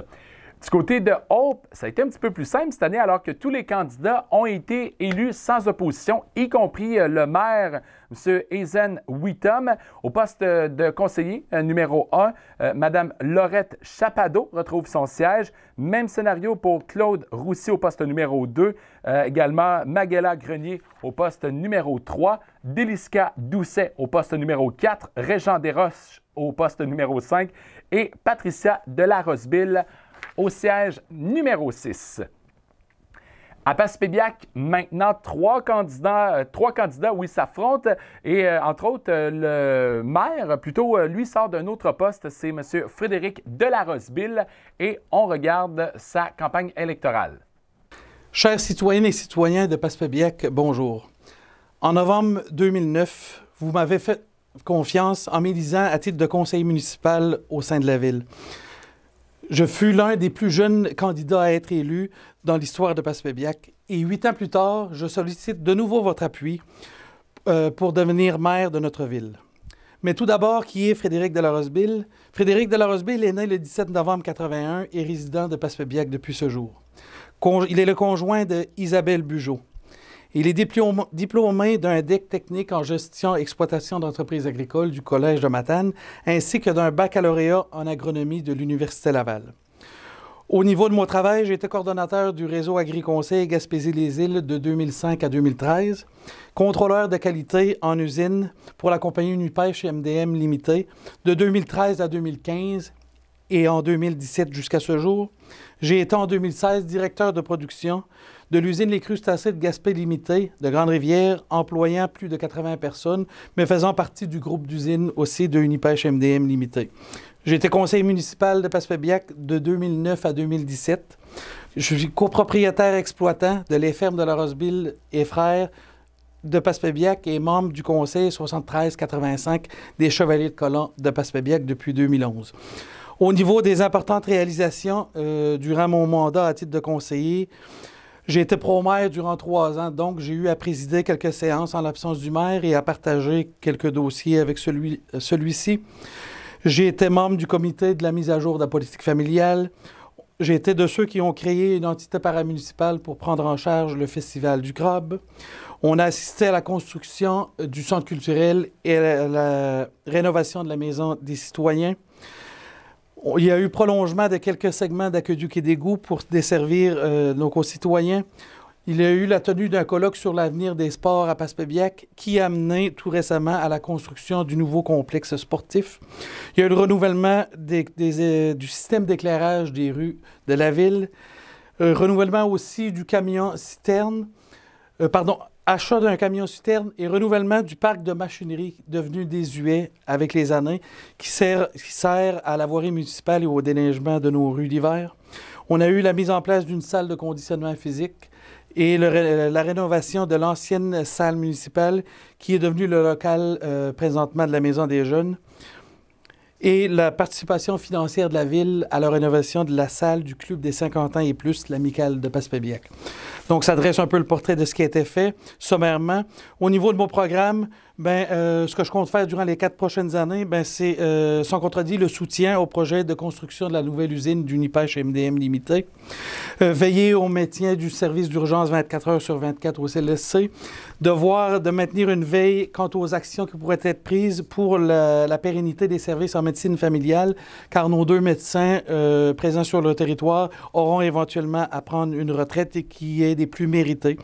Du côté de Hope, ça a été un petit peu plus simple cette année alors que tous les candidats ont été élus sans opposition, y compris euh, le maire M. Ezen Wittom. Au poste de conseiller euh, numéro 1, euh, Madame Mme Laurette Chapado retrouve son siège. Même scénario pour Claude Roussy au poste numéro 2. Euh, également, Magella Grenier au poste numéro 3. Deliska Doucet au poste numéro 4. Régent Desroches au poste numéro 5. Et Patricia Delarosville au siège numéro 6. À Passepébiac, maintenant, trois candidats, euh, trois candidats, s'affrontent. Et euh, entre autres, euh, le maire, plutôt, lui, sort d'un autre poste. C'est M. Frédéric Delarosville. Et on regarde sa campagne électorale. Chers citoyennes et citoyens de Passepébiac, bonjour. En novembre 2009, vous m'avez fait confiance en m'élisant à titre de conseiller municipal au sein de la ville. Je fus l'un des plus jeunes candidats à être élu dans l'histoire de Passepébiac. Et huit ans plus tard, je sollicite de nouveau votre appui euh, pour devenir maire de notre ville. Mais tout d'abord, qui est Frédéric Delarosville? Frédéric Delarosville est né le 17 novembre 81 et résident de Passepébiac depuis ce jour. il est le conjoint de Isabelle Bugeaud. Il est diplômé d'un DEC technique en gestion et exploitation d'entreprises agricoles du Collège de Matane, ainsi que d'un baccalauréat en agronomie de l'Université Laval. Au niveau de mon travail, j'ai été coordonnateur du réseau Agri-Conseil Gaspésie-les-Îles de 2005 à 2013, contrôleur de qualité en usine pour la compagnie et MDM Limitée de 2013 à 2015 et en 2017 jusqu'à ce jour. J'ai été en 2016 directeur de production de l'usine Les Crustacés de Gaspé Limité de Grande-Rivière, employant plus de 80 personnes, mais faisant partie du groupe d'usines aussi de Unipêche MDM Limité. J'ai été conseiller municipal de Passepébiac de 2009 à 2017. Je suis copropriétaire exploitant de les fermes de la Roseville et frères de Passepébiac et membre du conseil 73-85 des Chevaliers de Colomb de Passepébiac depuis 2011. Au niveau des importantes réalisations euh, durant mon mandat à titre de conseiller, j'ai été pro-maire durant trois ans, donc j'ai eu à présider quelques séances en l'absence du maire et à partager quelques dossiers avec celui-ci. j'ai été membre du comité de la mise à jour de la politique familiale. J'ai été de ceux qui ont créé une entité paramunicipale pour prendre en charge le festival du Crabe. On a assisté à la construction du centre culturel et à la rénovation de la maison des citoyens. Il y a eu prolongement de quelques segments d'Aqueduc et d'égouts pour desservir euh, nos concitoyens. Il y a eu la tenue d'un colloque sur l'avenir des sports à Passepébiac qui a mené tout récemment à la construction du nouveau complexe sportif. Il y a eu le renouvellement des, euh, du système d'éclairage des rues de la ville. Euh, renouvellement aussi du camion citerne. pardon, achat d'un camion-citerne et renouvellement du parc de machinerie devenu désuet avec les années, qui sert, à la voirie municipale et au déneigement de nos rues d'hiver. On a eu la mise en place d'une salle de conditionnement physique et la rénovation de l'ancienne salle municipale qui est devenue le local euh, présentement de la Maison des Jeunes. Et la participation financière de la ville à la rénovation de la salle du Club des 50 ans et plus, l'amicale de Passepébiac. Donc, ça dresse un peu le portrait de ce qui a été fait sommairement. Au niveau de mon programme, Bien, euh, ce que je compte faire durant les quatre prochaines années, ben, c'est, euh, sans contredit, le soutien au projet de construction de la nouvelle usine d'Unipêche MDM Limité, euh, veiller au maintien du service d'urgence 24 heures sur 24 au CLSC, devoir de maintenir une veille quant aux actions qui pourraient être prises pour la, pérennité des services en médecine familiale, car nos deux médecins présents sur le territoire auront éventuellement à prendre une retraite et qui est des plus méritées.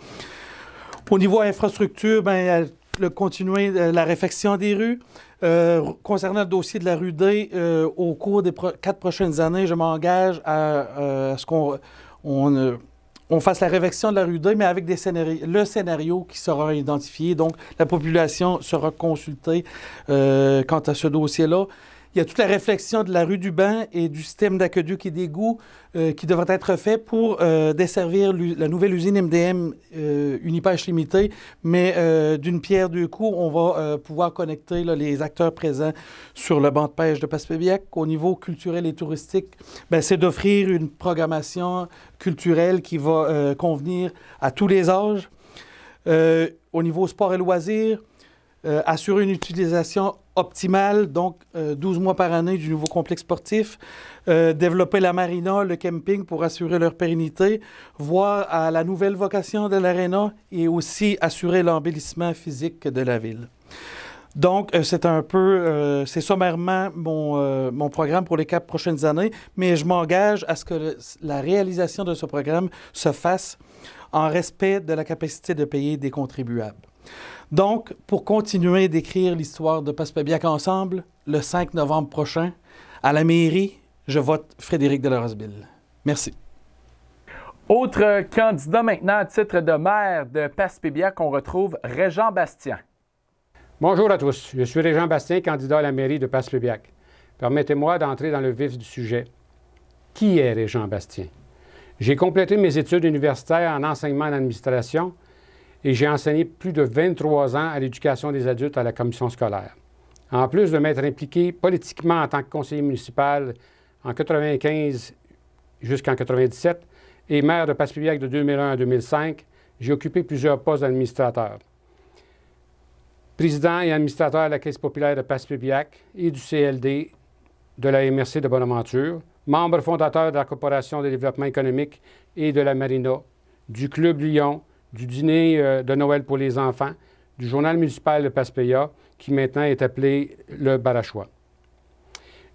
Au niveau infrastructure, ben, le, continuer euh, la réfection des rues. Euh, concernant le dossier de la rue D, euh, au cours des quatre prochaines années, je m'engage à, ce qu'on fasse la réfection de la rue D, mais avec le scénario qui sera identifié. Donc, la population sera consultée quant à ce dossier-là. Il y a toute la réflexion de la rue du Bain et du système d'aqueduc qui d'égout euh, qui devrait être fait pour euh, desservir la nouvelle usine MDM euh, Unipêche Limitée, mais d'une pierre deux coups, on va pouvoir connecter les acteurs présents sur le banc de pêche de Passepébiac. Au niveau culturel et touristique, ben, c'est d'offrir une programmation culturelle qui va convenir à tous les âges. au niveau sport et loisirs, assurer une utilisation optimale, donc 12 euh, mois par année du nouveau complexe sportif, euh, développer la marina, le camping pour assurer leur pérennité, voir à la nouvelle vocation de l'aréna et aussi assurer l'embellissement physique de la ville. Donc, euh, c'est un peu, c'est sommairement mon, mon, programme pour les quatre prochaines années, mais je m'engage à ce que la réalisation de ce programme se fasse en respect de la capacité de payer des contribuables. Donc, pour continuer d'écrire l'histoire de Passepébiac ensemble, le 5 novembre prochain, à la mairie, je vote Frédéric Delarosville. Merci. Autre candidat maintenant à titre de maire de Passepébiac, on retrouve Régent Bastien. Bonjour à tous. Je suis Régent Bastien, candidat à la mairie de Passepébiac. Permettez-moi d'entrer dans le vif du sujet. Qui est Régent Bastien? J'ai complété mes études universitaires en enseignement en administration et j'ai enseigné plus de 23 ans à l'éducation des adultes à la commission scolaire. En plus de m'être impliqué politiquement en tant que conseiller municipal en 1995 jusqu'en 1997 et maire de Passepiliac de 2001 à 2005, j'ai occupé plusieurs postes d'administrateur. Président et administrateur de la Caisse populaire de Passepiliac et du CLD de la MRC de Bonaventure, membre fondateur de la Corporation de développement économique et de la Marina, du Club Lyon, du dîner euh, de Noël pour les enfants, du journal municipal de Paspeya, qui maintenant est appelé le Barachois.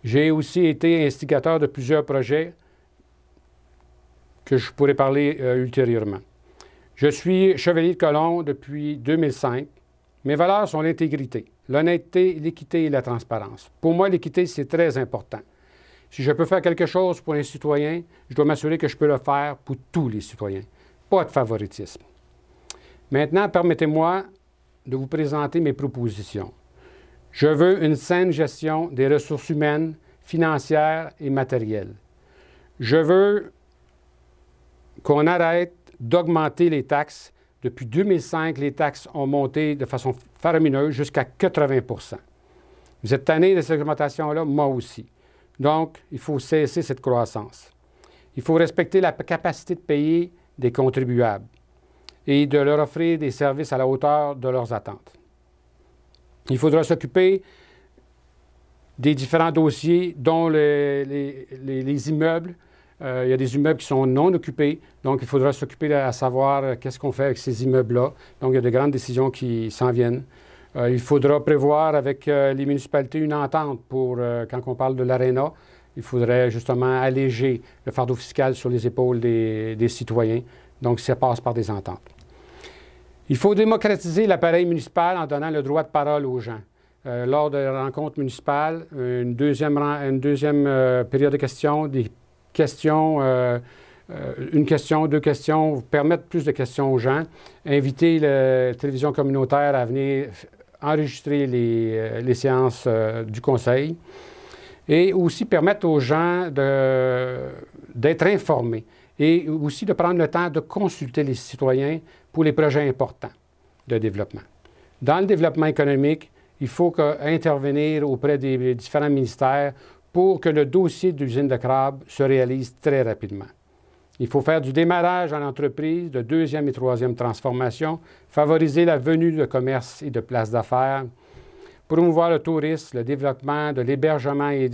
J'ai aussi été instigateur de plusieurs projets que je pourrais parler euh, ultérieurement. Je suis chevalier de colon depuis 2005. Mes valeurs sont l'intégrité, l'honnêteté, l'équité et la transparence. Pour moi, l'équité, c'est très important. Si je peux faire quelque chose pour les citoyens, je dois m'assurer que je peux le faire pour tous les citoyens. Pas de favoritisme. Maintenant, permettez-moi de vous présenter mes propositions. Je veux une saine gestion des ressources humaines, financières et matérielles. Je veux qu'on arrête d'augmenter les taxes. Depuis 2005, les taxes ont monté de façon faramineuse jusqu'à 80 Vous êtes tanné de cette augmentation-là, moi aussi. Donc, il faut cesser cette croissance. Il faut respecter la capacité de payer des contribuables et de leur offrir des services à la hauteur de leurs attentes. Il faudra s'occuper des différents dossiers, dont les, les, immeubles. Euh, il y a des immeubles qui sont non occupés, donc il faudra s'occuper à savoir euh, qu'est-ce qu'on fait avec ces immeubles-là. Donc il y a de grandes décisions qui s'en viennent. Euh, il faudra prévoir avec les municipalités une entente pour, quand on parle de l'ARENA, il faudrait justement alléger le fardeau fiscal sur les épaules des, des citoyens. Donc ça passe par des ententes. Il faut démocratiser l'appareil municipal en donnant le droit de parole aux gens. Euh, lors de la rencontre municipale, une deuxième, euh, période de questions, des questions, euh, une question, deux questions, permettre plus de questions aux gens, inviter la télévision communautaire à venir enregistrer les, les séances du conseil et aussi permettre aux gens d'être informés et aussi de prendre le temps de consulter les citoyens pour les projets importants de développement. Dans le développement économique, il faut intervenir auprès des différents ministères pour que le dossier d'usine de crabe se réalise très rapidement. Il faut faire du démarrage en entreprise de deuxième et troisième transformation, favoriser la venue de commerce et de places d'affaires, promouvoir le tourisme, le développement de l'hébergement et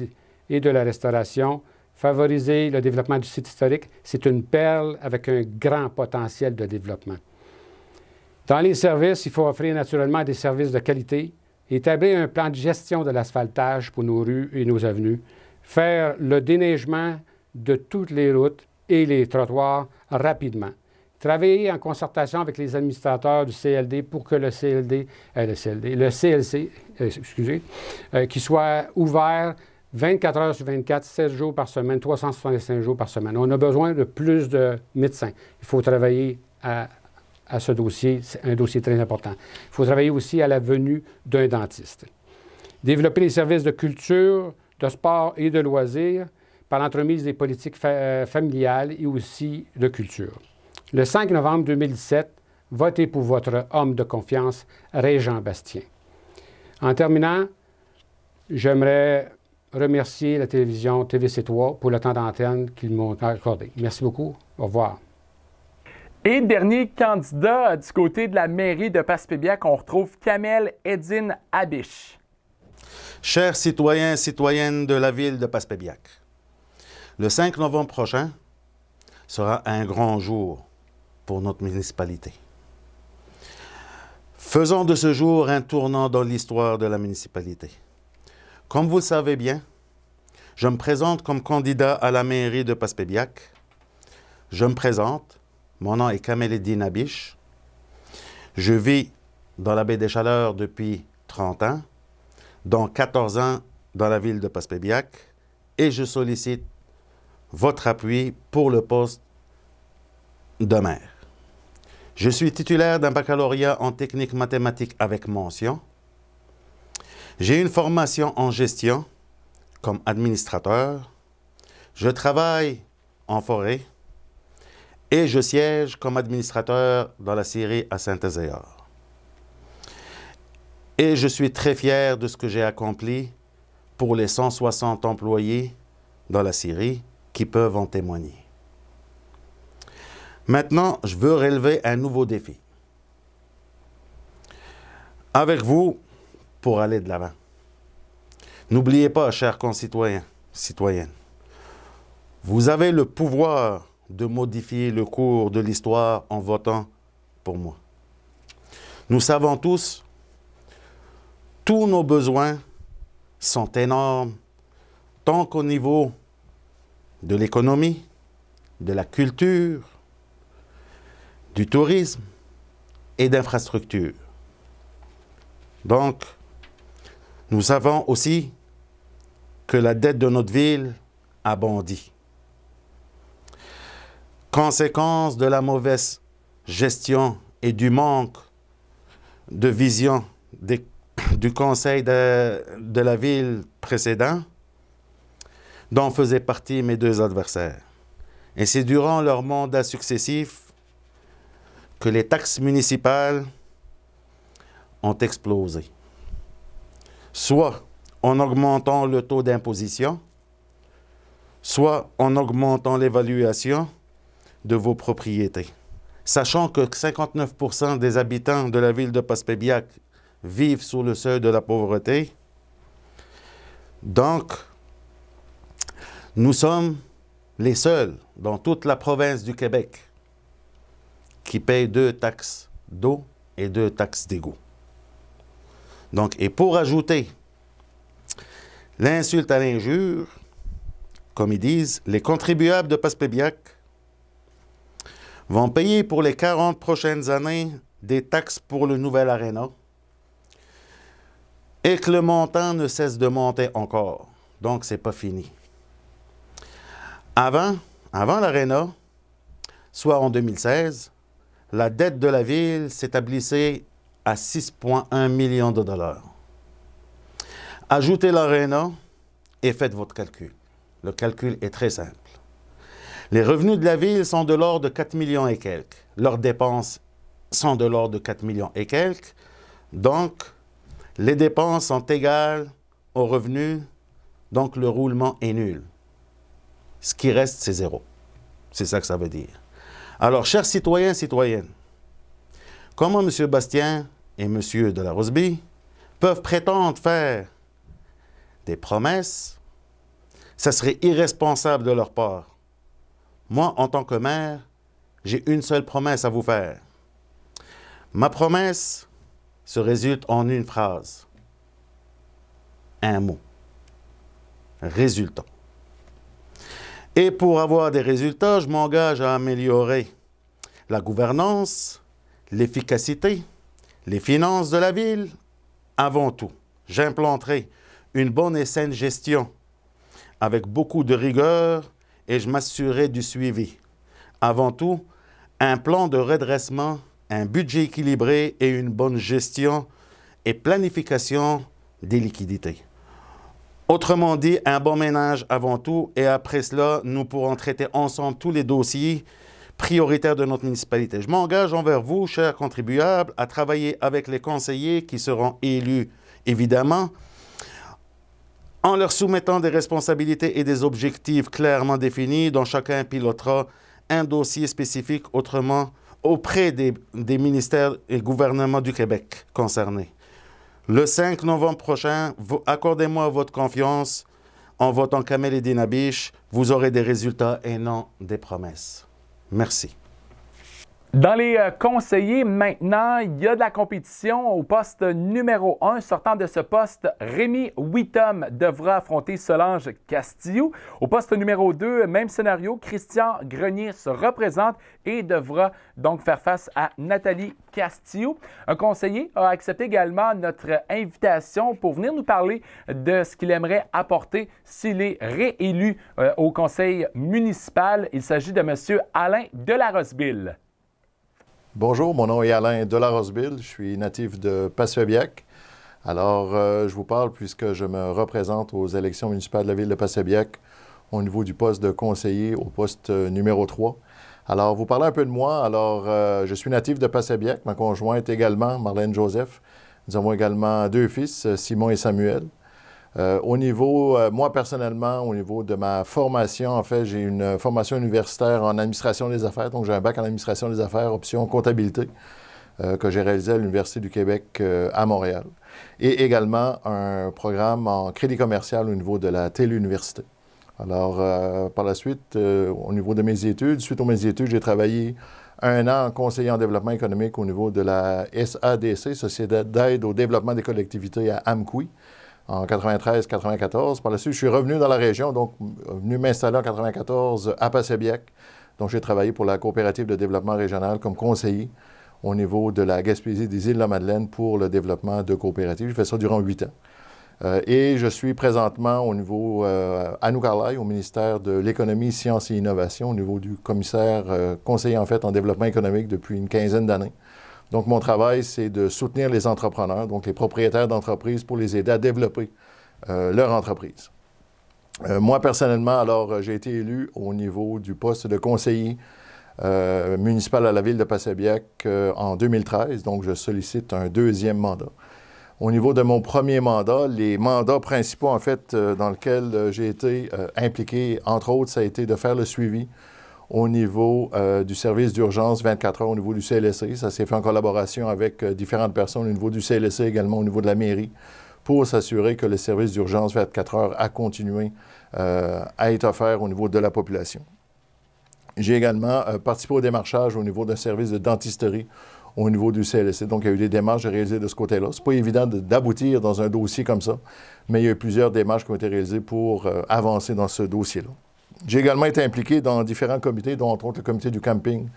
de la restauration, favoriser le développement du site historique. C'est une perle avec un grand potentiel de développement. Dans les services, il faut offrir naturellement des services de qualité, établir un plan de gestion de l'asphaltage pour nos rues et nos avenues, faire le déneigement de toutes les routes et les trottoirs rapidement. Travailler en concertation avec les administrateurs du CLD pour que le CLD, euh, le, CLC, euh, excusez, euh, qui soit ouvert 24 heures sur 24, 16 jours par semaine, 365 jours par semaine. On a besoin de plus de médecins. Il faut travailler à à ce dossier, c'est un dossier très important. Il faut travailler aussi à la venue d'un dentiste. Développer les services de culture, de sport et de loisirs par l'entremise des politiques euh, familiales et aussi de culture. Le 5 novembre 2017, votez pour votre homme de confiance, Réjean Bastien. En terminant, j'aimerais remercier la télévision TVC3 pour le temps d'antenne qu'ils m'ont accordé. Merci beaucoup. Au revoir. Et dernier candidat du côté de la mairie de Passepébiac, on retrouve Kamel Edine Abish. Chers citoyens et citoyennes de la ville de Passepébiac, le 5 novembre prochain sera un grand jour pour notre municipalité. Faisons de ce jour un tournant dans l'histoire de la municipalité. Comme vous le savez bien, je me présente comme candidat à la mairie de Passepébiac. Je me présente mon nom est Kameleddin Abish. Je vis dans la baie des Chaleurs depuis 30 ans, dans 14 ans dans la ville de Paspébiac, et je sollicite votre appui pour le poste de maire. Je suis titulaire d'un baccalauréat en technique mathématique avec mention. J'ai une formation en gestion comme administrateur. Je travaille en forêt, et je siège comme administrateur dans la Syrie à Saint-Azéor. Et je suis très fier de ce que j'ai accompli pour les 160 employés dans la Syrie qui peuvent en témoigner. Maintenant, je veux relever un nouveau défi. Avec vous, pour aller de l'avant. N'oubliez pas, chers concitoyens, citoyennes, vous avez le pouvoir de modifier le cours de l'histoire en votant pour moi. Nous savons tous, tous nos besoins sont énormes, tant qu'au niveau de l'économie, de la culture, du tourisme et d'infrastructures. Donc, nous savons aussi que la dette de notre ville a bondi conséquence de la mauvaise gestion et du manque de vision du conseil de, de la ville précédent, dont faisaient partie mes deux adversaires. Et c'est durant leur mandat successif que les taxes municipales ont explosé. Soit en augmentant le taux d'imposition, soit en augmentant l'évaluation, de vos propriétés. Sachant que 59 des habitants de la ville de Paspébiac vivent sous le seuil de la pauvreté. Donc, nous sommes les seuls dans toute la province du Québec qui payent deux taxes d'eau et deux taxes d'égout. Donc, et pour ajouter l'insulte à l'injure, comme ils disent, les contribuables de Paspébiac vont payer pour les 40 prochaines années des taxes pour le nouvel aréna et que le montant ne cesse de monter encore. Donc, ce n'est pas fini. Avant, avant l'aréna, soit en 2016, la dette de la ville s'établissait à 6,1 millions de dollars. Ajoutez l'aréna et faites votre calcul. Le calcul est très simple. Les revenus de la ville sont de l'ordre de 4 millions et quelques. Leurs dépenses sont de l'ordre de 4 millions et quelques. Donc, les dépenses sont égales aux revenus, donc le roulement est nul. Ce qui reste, c'est zéro. C'est ça que ça veut dire. Alors, chers citoyens, citoyennes, comment M. Bastien et M. de la Rosby peuvent prétendre faire des promesses, ça serait irresponsable de leur part. Moi, en tant que maire, j'ai une seule promesse à vous faire. Ma promesse se résulte en une phrase, un mot. résultant. Et pour avoir des résultats, je m'engage à améliorer la gouvernance, l'efficacité, les finances de la ville. Avant tout, j'implanterai une bonne et saine gestion avec beaucoup de rigueur, et je m'assurerai du suivi. Avant tout, un plan de redressement, un budget équilibré et une bonne gestion et planification des liquidités. Autrement dit, un bon ménage avant tout et après cela, nous pourrons traiter ensemble tous les dossiers prioritaires de notre municipalité. Je m'engage envers vous, chers contribuables, à travailler avec les conseillers qui seront élus, évidemment, en leur soumettant des responsabilités et des objectifs clairement définis dont chacun pilotera un dossier spécifique autrement auprès des, ministères et gouvernements du Québec concernés. Le 5 novembre prochain, accordez-moi votre confiance. En votant Kamel et vous aurez des résultats et non des promesses. Merci. Dans les euh, conseillers, maintenant, il y a de la compétition au poste numéro 1. Sortant de ce poste, Rémi Wittom devra affronter Solange Castillo. Au poste numéro 2, même scénario, Christian Grenier se représente et devra donc faire face à Nathalie Castillo. Un conseiller a accepté également notre invitation pour venir nous parler de ce qu'il aimerait apporter s'il est réélu euh, au conseil municipal. Il s'agit de M. Alain Delarosville. Bonjour, mon nom est Alain Delarosville, je suis natif de Passebiac. Alors, euh, je vous parle puisque je me représente aux élections municipales de la ville de Passebiac au niveau du poste de conseiller au poste euh, numéro 3. Alors, vous parlez un peu de moi. Alors, euh, je suis natif de Passebiac, ma conjointe également, Marlène Joseph. Nous avons également deux fils, Simon et Samuel. Euh, au niveau, euh, moi personnellement, au niveau de ma formation, en fait, j'ai une formation universitaire en administration des affaires, donc j'ai un bac en administration des affaires, option comptabilité, euh, que j'ai réalisé à l'Université du Québec à Montréal. Et également un programme en crédit commercial au niveau de la téléuniversité. Alors, par la suite, au niveau de mes études, suite aux mes études, j'ai travaillé un an en conseiller en développement économique au niveau de la SADC, Société d'aide au développement des collectivités à Amqui en 93-94. Par la suite, je suis revenu dans la région, donc venu m'installer en 94 à Passébiac. Donc, j'ai travaillé pour la coopérative de développement régional comme conseiller au niveau de la Gaspésie des îles de la Madeleine pour le développement de coopératives. J'ai fait ça durant huit ans. Euh, et je suis présentement au niveau euh, à Noukarlaï, au ministère de l'Économie, Sciences et Innovation, au niveau du commissaire euh, conseiller en fait en développement économique depuis une quinzaine d'années. Donc, mon travail, c'est de soutenir les entrepreneurs, donc les propriétaires d'entreprises, pour les aider à développer euh, leur entreprise. Euh, moi, personnellement, alors, euh, j'ai été élu au niveau du poste de conseiller municipal à la ville de Passabiac en 2013, donc je sollicite un deuxième mandat. Au niveau de mon premier mandat, les mandats principaux, en fait, dans lesquels j'ai été impliqué, entre autres, ça a été de faire le suivi au niveau euh, du service d'urgence 24 heures au niveau du CLSC. Ça s'est fait en collaboration avec euh, différentes personnes au niveau du CLSC, également au niveau de la mairie, pour s'assurer que le service d'urgence 24 heures a continué euh, à être offert au niveau de la population. J'ai également participé au démarchage au niveau d'un service de dentisterie au niveau du CLSC. Donc, il y a eu des démarches réalisées de ce côté-là. Ce n'est pas évident d'aboutir dans un dossier comme ça, mais il y a eu plusieurs démarches qui ont été réalisées pour avancer dans ce dossier-là. J'ai également été impliqué dans différents comités, dont entre autres le comité du camping.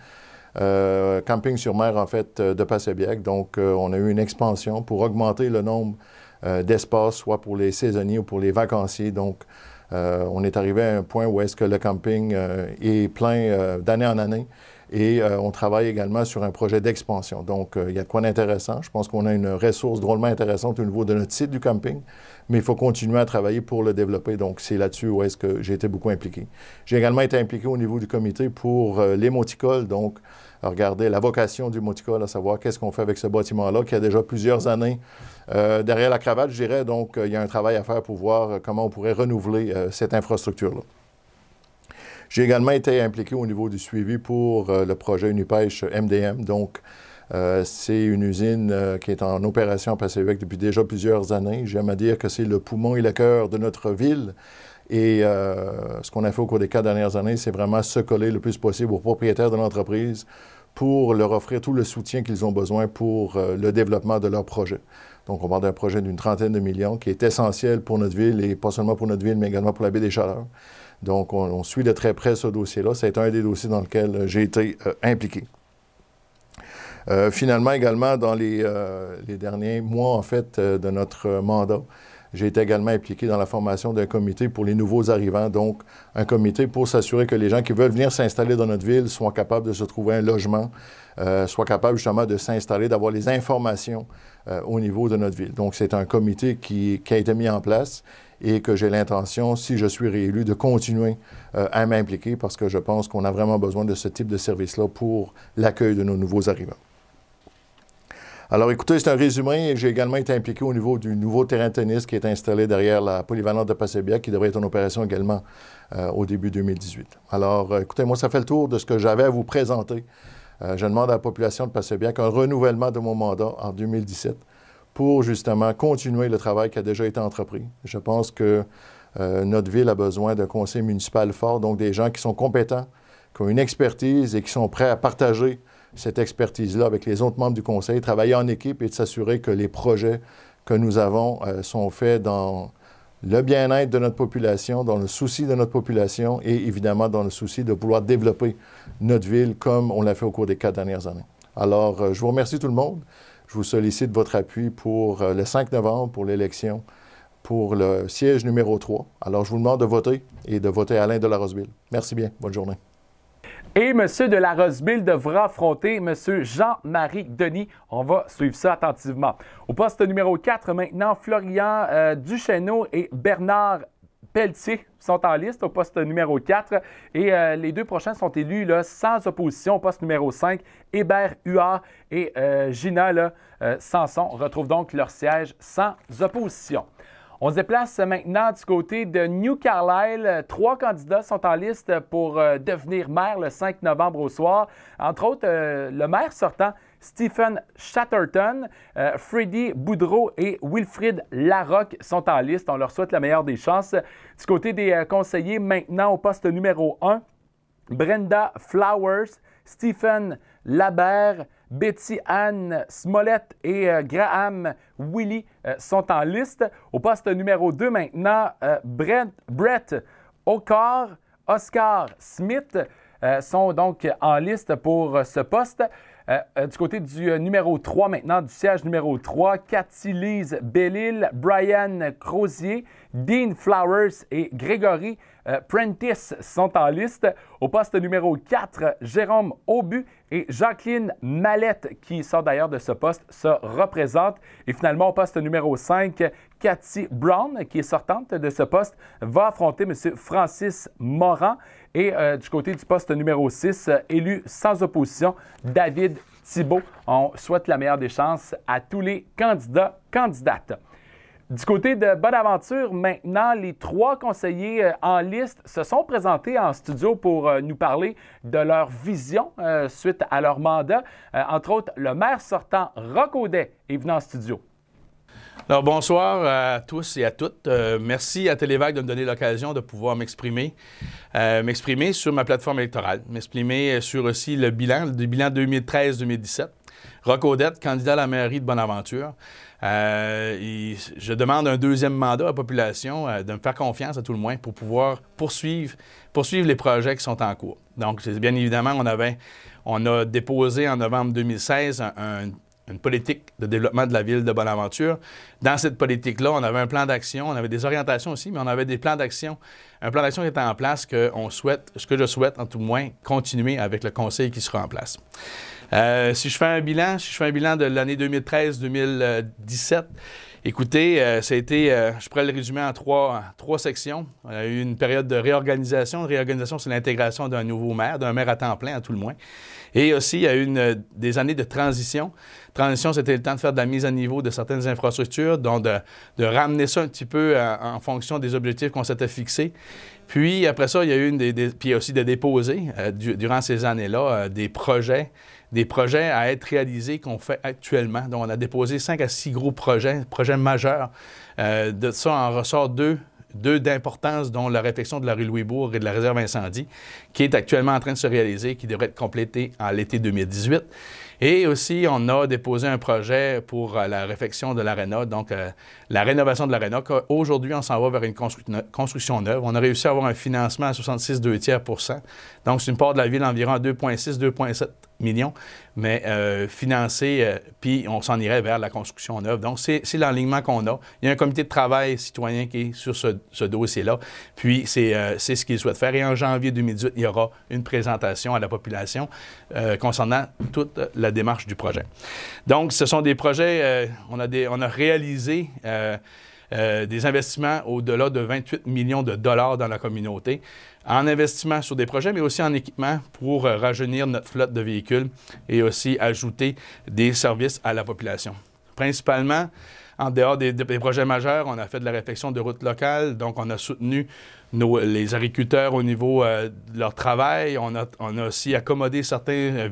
Euh, camping sur mer, en fait, euh, de Passebiac. Donc, euh, on a eu une expansion pour augmenter le nombre d'espaces, soit pour les saisonniers ou pour les vacanciers. Donc, on est arrivé à un point où est-ce que le camping est plein d'année en année. Et euh, on travaille également sur un projet d'expansion. Donc, euh, il y a de quoi d'intéressant. Je pense qu'on a une ressource drôlement intéressante au niveau de notre site du camping, mais il faut continuer à travailler pour le développer. Donc, c'est là-dessus où est-ce que j'ai été beaucoup impliqué. J'ai également été impliqué au niveau du comité pour euh, les moticoles. Donc, regarder la vocation du moticole, à savoir qu'est-ce qu'on fait avec ce bâtiment-là qui a déjà plusieurs années derrière la cravate, je dirais. Donc, il y a un travail à faire pour voir comment on pourrait renouveler cette infrastructure-là. J'ai également été impliqué au niveau du suivi pour euh, le projet Unipêche MDM. Donc, euh, c'est une usine euh, qui est en opération à passé depuis déjà plusieurs années. J'aime à dire que c'est le poumon et le cœur de notre ville. Et ce qu'on a fait au cours des quatre dernières années, c'est vraiment se coller le plus possible aux propriétaires de l'entreprise pour leur offrir tout le soutien qu'ils ont besoin pour le développement de leur projet. Donc, on parle d'un projet d'une trentaine de millions qui est essentiel pour notre ville et pas seulement pour notre ville, mais également pour la baie des Chaleurs. Donc, on, suit de très près ce dossier-là. C'est un des dossiers dans lequel euh, j'ai été euh, impliqué. Euh, finalement, également, dans les, derniers mois, en fait, de notre mandat, j'ai été également impliqué dans la formation d'un comité pour les nouveaux arrivants, donc un comité pour s'assurer que les gens qui veulent venir s'installer dans notre ville soient capables de se trouver un logement, soient capables justement de s'installer, d'avoir les informations au niveau de notre ville. Donc c'est un comité qui, qui, a été mis en place et que j'ai l'intention, si je suis réélu, de continuer euh, à m'impliquer parce que je pense qu'on a vraiment besoin de ce type de service-là pour l'accueil de nos nouveaux arrivants. Alors écoutez, c'est un résumé. J'ai également été impliqué au niveau du nouveau terrain de tennis qui est installé derrière la polyvalente de Passebia, qui devrait être en opération également euh, au début 2018. Alors euh, écoutez, moi, ça fait le tour de ce que j'avais à vous présenter. je demande à la population de Passebia un renouvellement de mon mandat en 2017 pour justement continuer le travail qui a déjà été entrepris. Je pense que euh, notre ville a besoin d'un conseil municipal fort, donc des gens qui sont compétents, qui ont une expertise et qui sont prêts à partager cette expertise-là avec les autres membres du conseil, travailler en équipe et de s'assurer que les projets que nous avons euh, sont faits dans le bien-être de notre population, dans le souci de notre population et évidemment dans le souci de pouvoir développer notre ville comme on l'a fait au cours des quatre dernières années. Alors, euh, je vous remercie tout le monde. Je vous sollicite votre appui pour euh, le 5 novembre, pour l'élection, pour le siège numéro 3. Alors, je vous demande de voter et de voter Alain de la Roseville. Merci bien. Bonne journée. Et M. de la Roseville devra affronter M. Jean-Marie Denis. On va suivre ça attentivement. Au poste numéro 4, maintenant, Florian euh, Duchesneau et Bernard Pelletier sont en liste au poste numéro 4 et euh, les deux prochains sont élus là, sans opposition au poste numéro 5. Hébert Huard et euh, Gina là, euh, Sanson retrouvent donc leur siège sans opposition. On se déplace maintenant du côté de New Carlisle. Trois candidats sont en liste pour devenir maire le 5 novembre au soir. Entre autres, le maire sortant Stephen Chatterton, euh, Freddie Boudreau et Wilfrid Larocque sont en liste. On leur souhaite la meilleure des chances. Du côté des euh, conseillers, maintenant au poste numéro 1, Brenda Flowers, Stephen Labert, Betty Anne Smollett et euh, Graham Willy sont en liste. Au poste numéro 2 maintenant, Brett, O'Car Oscar Smith sont donc en liste pour ce poste. Euh, euh, du côté du euh, numéro 3 maintenant, du siège numéro 3, Cathy Lise Bellil, Brian Crozier, Dean Flowers et Grégory Prentice sont en liste. Au poste numéro 4, Jérôme Aubu et Jacqueline Mallette, qui sort d'ailleurs de ce poste, se représentent. Et finalement, au poste numéro 5, Cathy Brown, qui est sortante de ce poste, va affronter M. Francis Moran. Et euh, du côté du poste numéro 6, euh, élu sans opposition, David Thibault. On souhaite la meilleure des chances à tous les candidats, candidates. Du côté de Bonaventure, maintenant, les trois conseillers euh, en liste se sont présentés en studio pour nous parler de leur vision suite à leur mandat. entre autres, le maire sortant, Rocodet est venu en studio. Alors, bonsoir à tous et à toutes. Euh, merci à Télévac de me donner l'occasion de pouvoir m'exprimer, euh, m'exprimer sur ma plateforme électorale, m'exprimer euh, sur aussi le bilan, le bilan 2013-2017. Rock candidat à la mairie de Bonaventure. je demande un deuxième mandat à la population de me faire confiance à tout le moins pour pouvoir poursuivre, poursuivre les projets qui sont en cours. Donc, bien évidemment, on, avait, on a déposé en novembre 2016 un, un, une politique de développement de la ville de Bonaventure. Dans cette politique-là, on avait un plan d'action, on avait des orientations aussi, mais on avait des plans d'action. Un plan d'action qui était en place que on souhaite, ce que je souhaite en tout moins, continuer avec le conseil qui sera en place. Euh, si je fais un bilan, si je fais un bilan de l'année 2013-2017, Écoutez, euh, ça a été, euh, je pourrais le résumer en trois, trois sections. On a eu une période de réorganisation. Une réorganisation, c'est l'intégration d'un nouveau maire, d'un maire à temps plein, à tout le moins. Et aussi, il y a eu euh, des années de transition. Transition, c'était le temps de faire de la mise à niveau de certaines infrastructures, donc de, ramener ça un petit peu en, fonction des objectifs qu'on s'était fixés. Puis après ça, il y a eu des, puis aussi de déposer durant ces années-là des projets des projets à être réalisés qu'on fait actuellement. Donc, on a déposé cinq à six gros projets, projets majeurs. Euh, de ça, en ressort deux deux d'importance, dont la réfection de la rue Louisbourg et de la réserve incendie, qui est actuellement en train de se réaliser, qui devrait être complétée en l'été 2018. Et aussi, on a déposé un projet pour euh, la réfection de l'ARENA, donc euh, la rénovation de l'aréna. Aujourd'hui, on s'en va vers une construction neuve. On a réussi à avoir un financement à 66 2 tiers Donc, c'est une part de la ville environ à 2,6-2,7 millions, mais euh, financé, euh, puis on s'en irait vers la construction neuve. Donc, c'est l'alignement qu'on a. Il y a un comité de travail citoyen qui est sur ce, dossier-là, puis c'est euh, ce qu'ils souhaitent faire. Et en janvier 2018, il y aura une présentation à la population concernant toute la démarche du projet. Donc, ce sont des projets, on, a des, on a réalisé euh, euh, des investissements au-delà de 28 millions de dollars dans la communauté, en investissement sur des projets, mais aussi en équipement pour euh, rajeunir notre flotte de véhicules et aussi ajouter des services à la population. Principalement, en dehors des, projets majeurs, on a fait de la réflexion de routes locales, donc on a soutenu les agriculteurs au niveau de leur travail, on a, on a aussi accommodé certains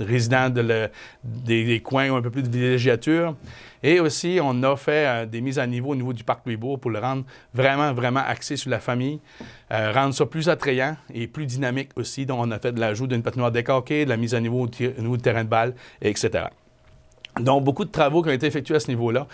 résidents de des, coins un peu plus de villégiature. Et aussi, on a fait euh, des mises à niveau au niveau du parc Louisbourg pour le rendre vraiment, vraiment axé sur la famille, euh, rendre ça plus attrayant et plus dynamique aussi. Donc, on a fait de l'ajout d'une patinoire décorquée, de la mise à niveau au, niveau du terrain de balle, etc. Donc, beaucoup de travaux qui ont été effectués à ce niveau-là.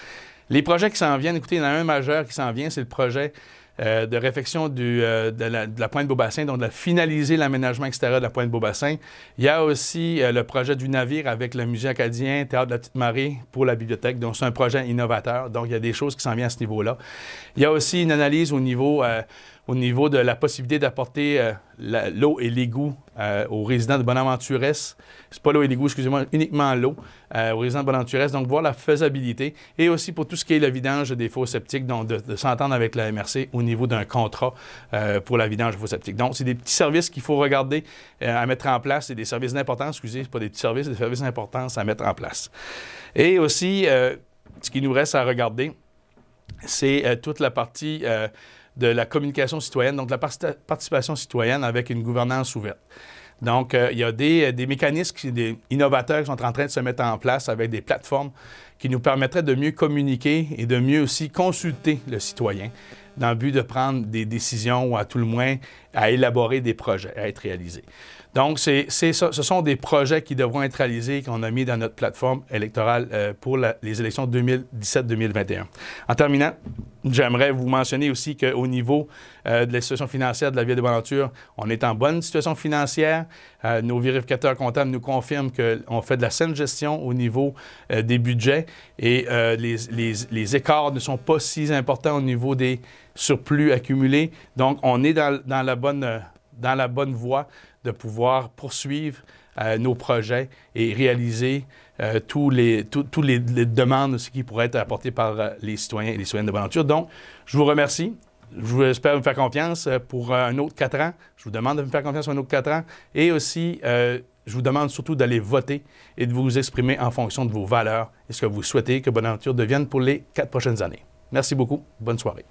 Les projets qui s'en viennent, écoutez, il y en a un majeur qui s'en vient, c'est le projet euh, de réfection euh, de, la, de, pointe Beaubassin, donc de finaliser l'aménagement extérieur de la pointe Beaubassin. Il y a aussi euh, le projet du navire avec le musée acadien, Théâtre de la Petite Marée pour la bibliothèque. Donc, c'est un projet innovateur. Donc, il y a des choses qui s'en viennent à ce niveau-là. Il y a aussi une analyse au niveau au niveau de la possibilité d'apporter euh, l'eau et l'égout euh, aux résidents de Ce C'est pas l'eau et l'égout, excusez-moi, uniquement l'eau euh, aux résidents de Bonaventures. Donc, voir la faisabilité et aussi pour tout ce qui est le vidange des faux septiques, donc de, s'entendre avec la MRC au niveau d'un contrat pour la vidange des faux septiques. Donc, c'est des petits services qu'il faut regarder à mettre en place. C'est des services d'importance, excusez, c'est pas des petits services, c'est des services d'importance à mettre en place. Et aussi, ce qui nous reste à regarder, c'est toute la partie de la communication citoyenne, donc de la participation citoyenne avec une gouvernance ouverte. Donc, euh, il y a des, euh, mécanismes des innovateurs qui sont en train de se mettre en place avec des plateformes qui nous permettraient de mieux communiquer et de mieux aussi consulter le citoyen dans le but de prendre des décisions ou à tout le moins à élaborer des projets à être réalisés. Donc, c'est Ce sont des projets qui devront être réalisés qu'on a mis dans notre plateforme électorale euh, pour les élections 2017-2021. En terminant, j'aimerais vous mentionner aussi qu'au niveau euh, de la situation financière de la Ville de Bonaventure, on est en bonne situation financière. Euh, nos vérificateurs comptables nous confirment qu'on fait de la saine gestion au niveau des budgets et les, écarts ne sont pas si importants au niveau des surplus accumulés. Donc, on est la bonne dans la bonne voie de pouvoir poursuivre euh, nos projets et réaliser euh, toutes tous les, les, demandes ce qui pourraient être apportées par euh, les citoyens et les citoyennes de Bonaventure. Donc, je vous remercie. Je vous espère faire confiance pour un autre quatre ans. Je vous demande de me faire confiance pour un autre quatre ans. Et aussi, je vous demande surtout d'aller voter et de vous exprimer en fonction de vos valeurs et ce que vous souhaitez que Bonaventure devienne pour les quatre prochaines années. Merci beaucoup. Bonne soirée.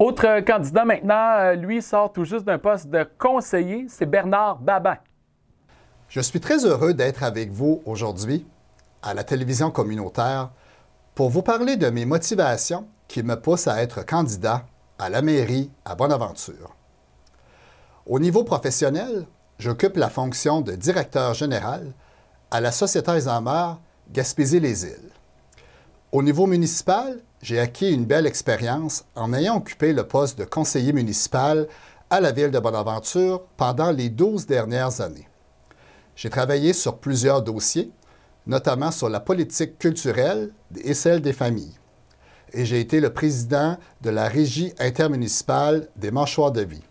Autre candidat maintenant, euh, lui sort tout juste d'un poste de conseiller, c'est Bernard Babin. Je suis très heureux d'être avec vous aujourd'hui à la télévision communautaire pour vous parler de mes motivations qui me poussent à être candidat à la mairie à Bonaventure. Au niveau professionnel, j'occupe la fonction de directeur général à la Société en mer Gaspésie-les-Îles. Au niveau municipal, j'ai acquis une belle expérience en ayant occupé le poste de conseiller municipal à la ville de Bonaventure pendant les 12 dernières années. J'ai travaillé sur plusieurs dossiers, notamment sur la politique culturelle et celle des familles. Et j'ai été le président de la régie intermunicipale des mâchoires de vie.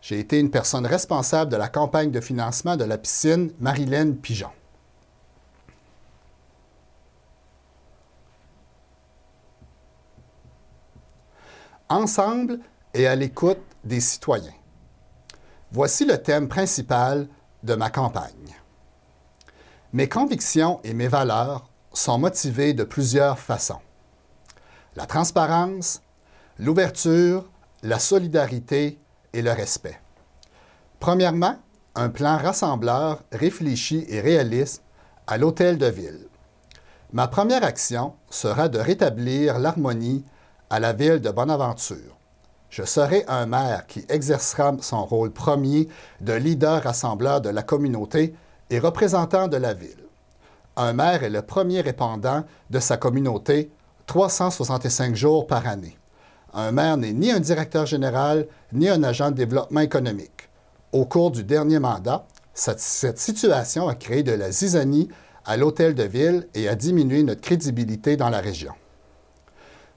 J'ai été une personne responsable de la campagne de financement de la piscine Marilène Pigeon. ensemble et à l'écoute des citoyens. Voici le thème principal de ma campagne. Mes convictions et mes valeurs sont motivées de plusieurs façons. La transparence, l'ouverture, la solidarité et le respect. Premièrement, un plan rassembleur réfléchi et réaliste à l'hôtel de ville. Ma première action sera de rétablir l'harmonie à la ville de Bonaventure. Je serai un maire qui exercera son rôle premier de leader rassembleur de la communauté et représentant de la ville. Un maire est le premier répondant de sa communauté 365 jours par année. Un maire n'est ni un directeur général ni un agent de développement économique. Au cours du dernier mandat, cette situation a créé de la zizanie à l'hôtel de ville et a diminué notre crédibilité dans la région.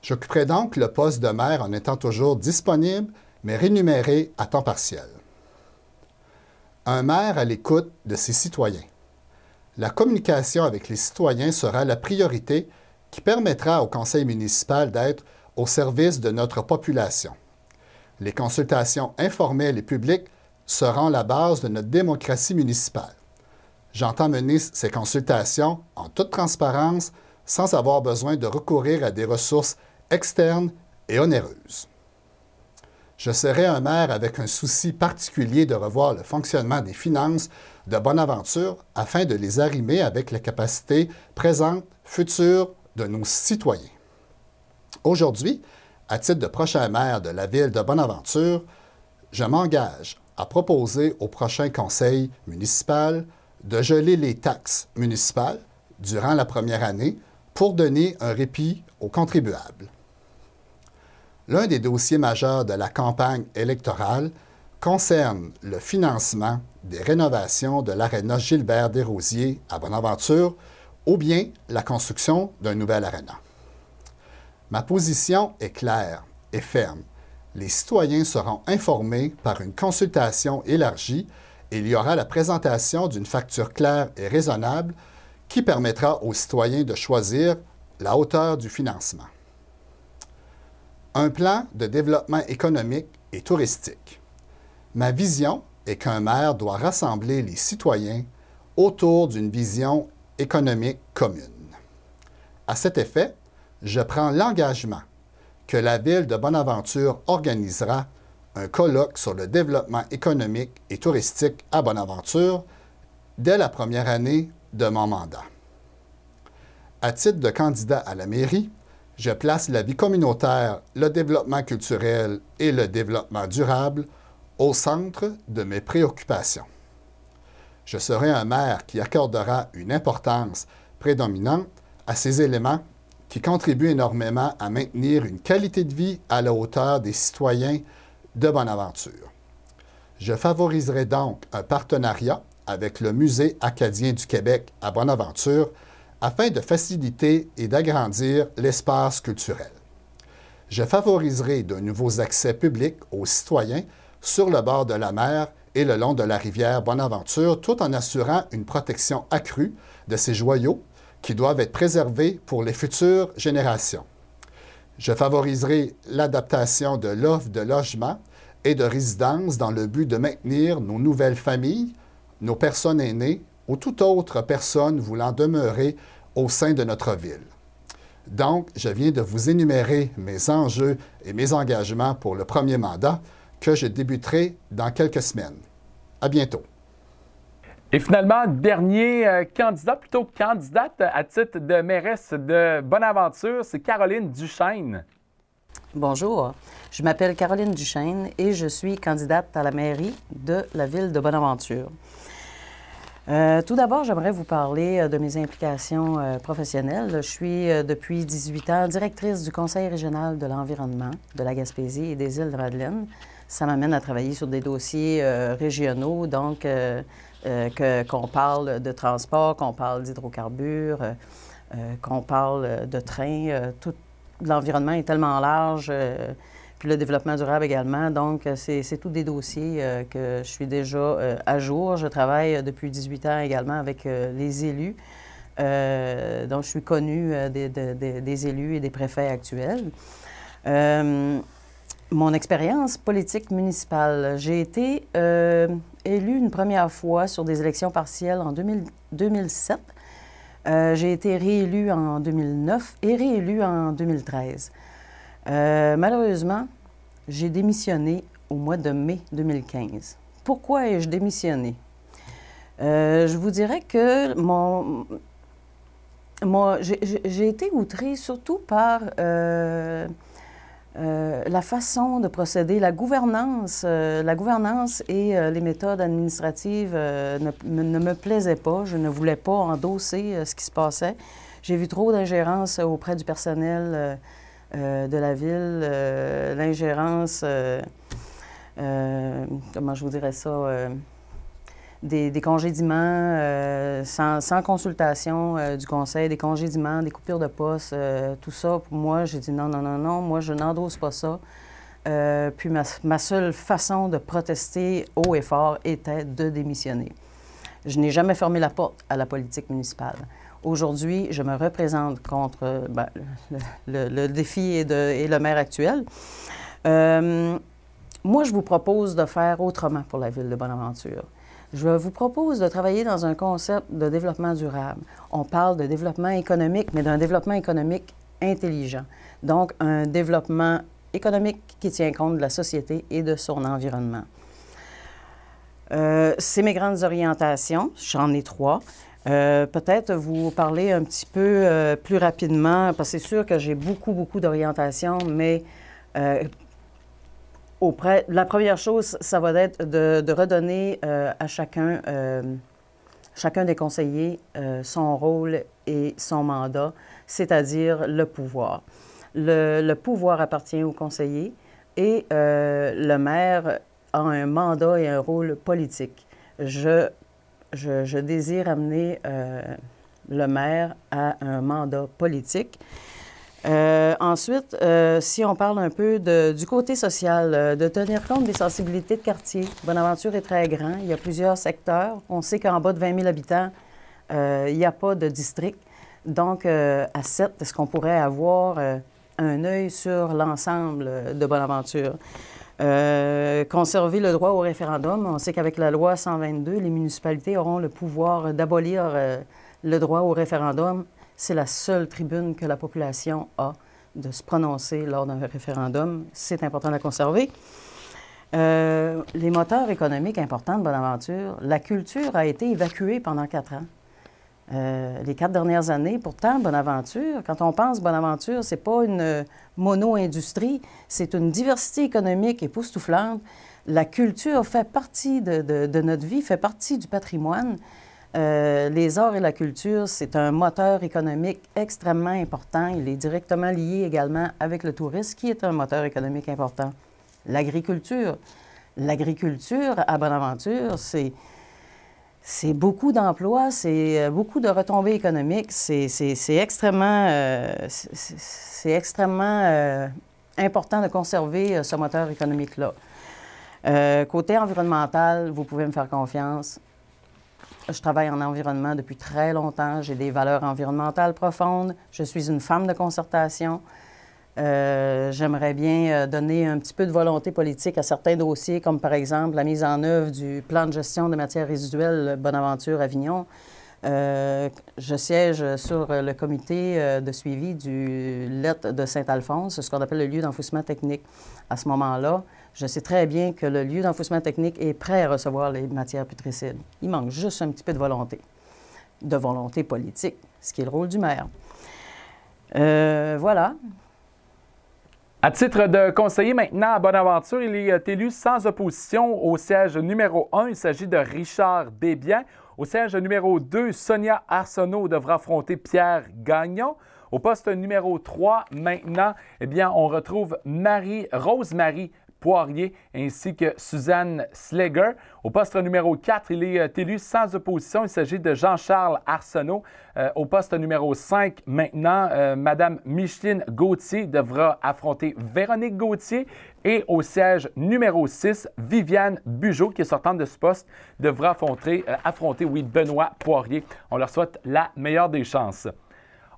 J'occuperai donc le poste de maire en étant toujours disponible, mais rémunéré à temps partiel. Un maire à l'écoute de ses citoyens. La communication avec les citoyens sera la priorité qui permettra au conseil municipal d'être au service de notre population. Les consultations informelles et publiques seront la base de notre démocratie municipale. J'entends mener ces consultations en toute transparence sans avoir besoin de recourir à des ressources externe et onéreuse. Je serai un maire avec un souci particulier de revoir le fonctionnement des finances de Bonaventure afin de les arrimer avec les capacités présente, future de nos citoyens. Aujourd'hui, à titre de prochain maire de la ville de Bonaventure, je m'engage à proposer au prochain conseil municipal de geler les taxes municipales durant la première année pour donner un répit aux contribuables l'un des dossiers majeurs de la campagne électorale concerne le financement des rénovations de l'aréna Gilbert Desrosiers à Bonaventure ou bien la construction d'un nouvel aréna. Ma position est claire et ferme. Les citoyens seront informés par une consultation élargie et il y aura la présentation d'une facture claire et raisonnable qui permettra aux citoyens de choisir la hauteur du financement un plan de développement économique et touristique. Ma vision est qu'un maire doit rassembler les citoyens autour d'une vision économique commune. À cet effet, je prends l'engagement que la ville de Bonaventure organisera un colloque sur le développement économique et touristique à Bonaventure dès la première année de mon mandat. À titre de candidat à la mairie, je place la vie communautaire, le développement culturel et le développement durable au centre de mes préoccupations. Je serai un maire qui accordera une importance prédominante à ces éléments qui contribuent énormément à maintenir une qualité de vie à la hauteur des citoyens de Bonaventure. Je favoriserai donc un partenariat avec le Musée acadien du Québec à Bonaventure afin de faciliter et d'agrandir l'espace culturel. Je favoriserai de nouveaux accès publics aux citoyens sur le bord de la mer et le long de la rivière Bonaventure, tout en assurant une protection accrue de ces joyaux qui doivent être préservés pour les futures générations. Je favoriserai l'adaptation de l'offre de logements et de résidences dans le but de maintenir nos nouvelles familles, nos personnes aînées ou toute autre personne voulant demeurer au sein de notre ville. Donc, je viens de vous énumérer mes enjeux et mes engagements pour le premier mandat que je débuterai dans quelques semaines. À bientôt. Et finalement, dernier euh, candidat, plutôt candidate à titre de mairesse de Bonaventure, c'est Caroline Duchesne. Bonjour, je m'appelle Caroline Duchesne et je suis candidate à la mairie de la ville de Bonaventure. Euh, tout d'abord, j'aimerais vous parler euh, de mes implications euh, professionnelles. Je suis depuis 18 ans directrice du Conseil régional de l'environnement de la Gaspésie et des îles de Madeleine. Ça m'amène à travailler sur des dossiers régionaux, donc qu'on parle de transport, qu'on parle d'hydrocarbures, qu'on parle de trains. tout l'environnement est tellement large puis le développement durable également. Donc, euh, c'est tous des dossiers euh, que je suis déjà euh, à jour. Je travaille depuis 18 ans également avec les élus. donc, je suis connue des, élus et des préfets actuels. mon expérience politique municipale. J'ai été élue une première fois sur des élections partielles en 2007. J'ai été réélue en 2009 et réélue en 2013. Euh, malheureusement, j'ai démissionné au mois de mai 2015. Pourquoi ai-je démissionné? Euh, je vous dirais que mon, j'ai été outrée surtout par euh, la façon de procéder, la gouvernance, la gouvernance et les méthodes administratives ne, ne, me plaisaient pas. Je ne voulais pas endosser ce qui se passait. J'ai vu trop d'ingérence auprès du personnel euh, de la ville, euh, l'ingérence, euh, comment je vous dirais ça, des, des, congédiments sans, consultation du conseil, des congédiments, des coupures de poste, tout ça, moi, j'ai dit non, non, non, non, moi, je n'endosse pas ça. puis ma, ma seule façon de protester haut et fort était de démissionner. Je n'ai jamais fermé la porte à la politique municipale. Aujourd'hui, je me représente contre ben, le, défi et, le maire actuel. Euh, moi, je vous propose de faire autrement pour la ville de Bonaventure. Je vous propose de travailler dans un concept de développement durable. On parle de développement économique, mais d'un développement économique intelligent. Donc, un développement économique qui tient compte de la société et de son environnement. Euh, c'est mes grandes orientations. J'en ai trois. Euh, peut-être vous parler un petit peu euh, plus rapidement, parce que c'est sûr que j'ai beaucoup, beaucoup d'orientation, mais euh, auprès, la première chose, ça va être de, redonner à chacun, chacun des conseillers son rôle et son mandat, c'est-à-dire le pouvoir. Le, le, pouvoir appartient aux conseillers et le maire a un mandat et un rôle politique. Je je, désire amener euh, le maire à un mandat politique. Euh, ensuite, euh, si on parle un peu du côté social, de tenir compte des sensibilités de quartier. Bonaventure est très grand, il y a plusieurs secteurs. On sait qu'en bas de 20 000 habitants, il n'y a pas de district. Donc, à sept, est-ce qu'on pourrait avoir un œil sur l'ensemble de Bonaventure? Euh, conserver le droit au référendum. On sait qu'avec la loi 122, les municipalités auront le pouvoir d'abolir euh, le droit au référendum. C'est la seule tribune que la population a de se prononcer lors d'un référendum. C'est important de la conserver. Euh, les moteurs économiques importants de Bonaventure, la culture a été évacuée pendant quatre ans. Euh, les quatre dernières années, pourtant, Bonaventure, quand on pense Bonaventure, c'est pas une euh, mono-industrie, c'est une diversité économique époustouflante. La culture fait partie de, notre vie, fait partie du patrimoine. Euh, les arts et la culture, c'est un moteur économique extrêmement important. Il est directement lié également avec le tourisme, qui est un moteur économique important. L'agriculture. L'agriculture à Bonaventure, c'est c'est beaucoup d'emplois, c'est euh, beaucoup de retombées économiques, c'est extrêmement, euh, euh, important de conserver ce moteur économique-là. côté environnemental, vous pouvez me faire confiance. Je travaille en environnement depuis très longtemps, j'ai des valeurs environnementales profondes, je suis une femme de concertation. Euh, j'aimerais bien euh, donner un petit peu de volonté politique à certains dossiers, comme par exemple la mise en œuvre du plan de gestion des matières résiduelles Bonaventure-Avignon. Euh, je siège sur le comité de suivi du LET de Saint-Alphonse, ce qu'on appelle le lieu d'enfouissement technique. À ce moment-là, je sais très bien que le lieu d'enfouissement technique est prêt à recevoir les matières putricides. Il manque juste un petit peu de volonté, de volonté politique, ce qui est le rôle du maire. voilà. À titre de conseiller maintenant à Bonaventure, il est euh, élu sans opposition au siège numéro 1. Il s'agit de Richard Desbiens. Au siège numéro 2, Sonia Arsenault devra affronter Pierre Gagnon. Au poste numéro 3, maintenant, eh bien, on retrouve Marie, Rosemarie. Poirier ainsi que Suzanne Slager. Au poste numéro 4, il est euh, élu sans opposition. Il s'agit de Jean-Charles Arsenault. Euh, au poste numéro 5, maintenant, euh, Madame Micheline Gauthier devra affronter Véronique Gauthier. Et au siège numéro 6, Viviane Bugeaud, qui est sortante de ce poste, devra affronter, affronter Benoît Poirier. On leur souhaite la meilleure des chances.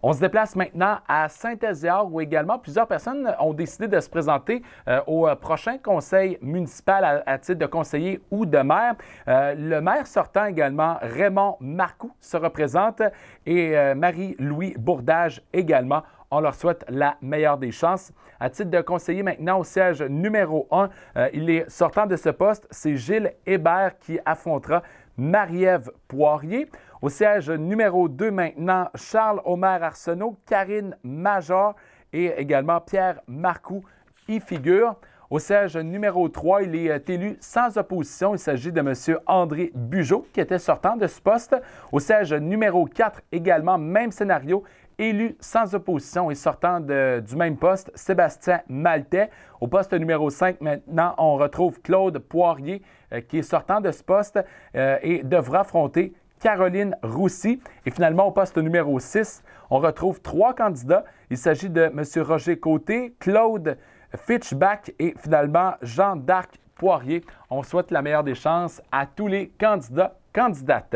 On se déplace maintenant à Saint-Ézéard où également plusieurs personnes ont décidé de se présenter euh, au euh, prochain conseil municipal à, titre de conseiller ou de maire. Euh, le maire sortant également, Raymond Marcoux, se représente et Marie-Louis Bourdage également. On leur souhaite la meilleure des chances. À titre de conseiller maintenant au siège numéro 1, il est sortant de ce poste, c'est Gilles Hébert qui affrontera Marie-Ève Poirier. Au siège numéro 2 maintenant, Charles Omer Arsenault, Karine Major et également Pierre Marcoux y figurent. Au siège numéro 3, il est euh, élu sans opposition. Il s'agit de M. André Bugeaud, qui était sortant de ce poste. Au siège numéro 4, également, même scénario, élu sans opposition et sortant du même poste, Sébastien Maltais. Au poste numéro 5, maintenant, on retrouve Claude Poirier, euh, qui est sortant de ce poste euh, et devra affronter Caroline Roussy. Et finalement, au poste numéro 6, on retrouve trois candidats. Il s'agit de M. Roger Côté, Claude Fitchback et finalement Jean-Darc Poirier. On souhaite la meilleure des chances à tous les candidats, candidates.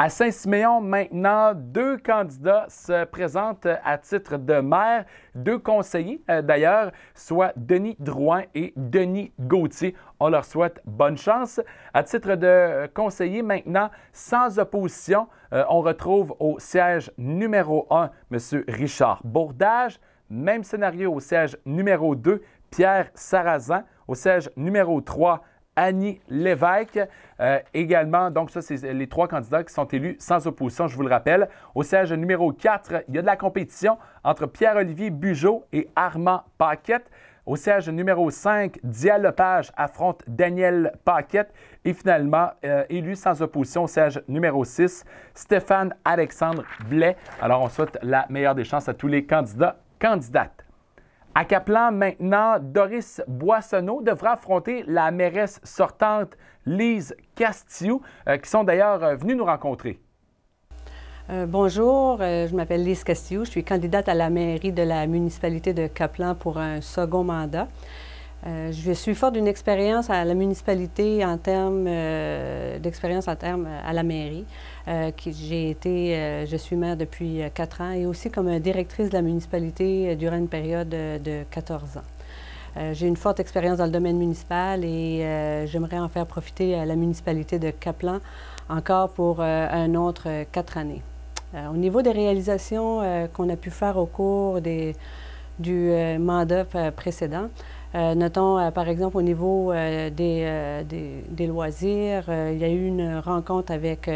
À Saint-Siméon, maintenant, deux candidats se présentent à titre de maire, deux conseillers euh, d'ailleurs, soit Denis Drouin et Denis Gauthier. On leur souhaite bonne chance. À titre de conseiller, maintenant, sans opposition, euh, on retrouve au siège numéro 1 M. Richard Bourdage. Même scénario au siège numéro 2, Pierre Sarrazin. Au siège numéro 3, Annie Lévesque. Euh, également, donc ça, c'est les trois candidats qui sont élus sans opposition, je vous le rappelle. Au siège numéro 4, il y a de la compétition entre Pierre-Olivier Bugeaud et Armand Paquette. Au siège numéro 5, Dialopage affronte Daniel Paquette. Et finalement, euh, élu sans opposition au siège numéro 6, Stéphane Alexandre Blais. Alors, on souhaite la meilleure des chances à tous les candidats, candidates. À Caplan, maintenant, Doris Boissonneau devra affronter la mairesse sortante Lise Castillou, euh, qui sont d'ailleurs euh, venues nous rencontrer. Euh, bonjour, je m'appelle Lise Castillou, je suis candidate à la mairie de la municipalité de Caplan pour un second mandat. je suis forte d'une expérience à la municipalité en termes d'expérience en termes à la mairie. Euh, j'ai été, euh, je suis maire depuis euh, quatre ans et aussi comme directrice de la municipalité durant une période de 14 ans. j'ai une forte expérience dans le domaine municipal et j'aimerais en faire profiter à la municipalité de Caplan encore pour un autre quatre années. au niveau des réalisations qu'on a pu faire au cours des, du mandat précédent, notons par exemple au niveau des, des, loisirs, il y a eu une rencontre avec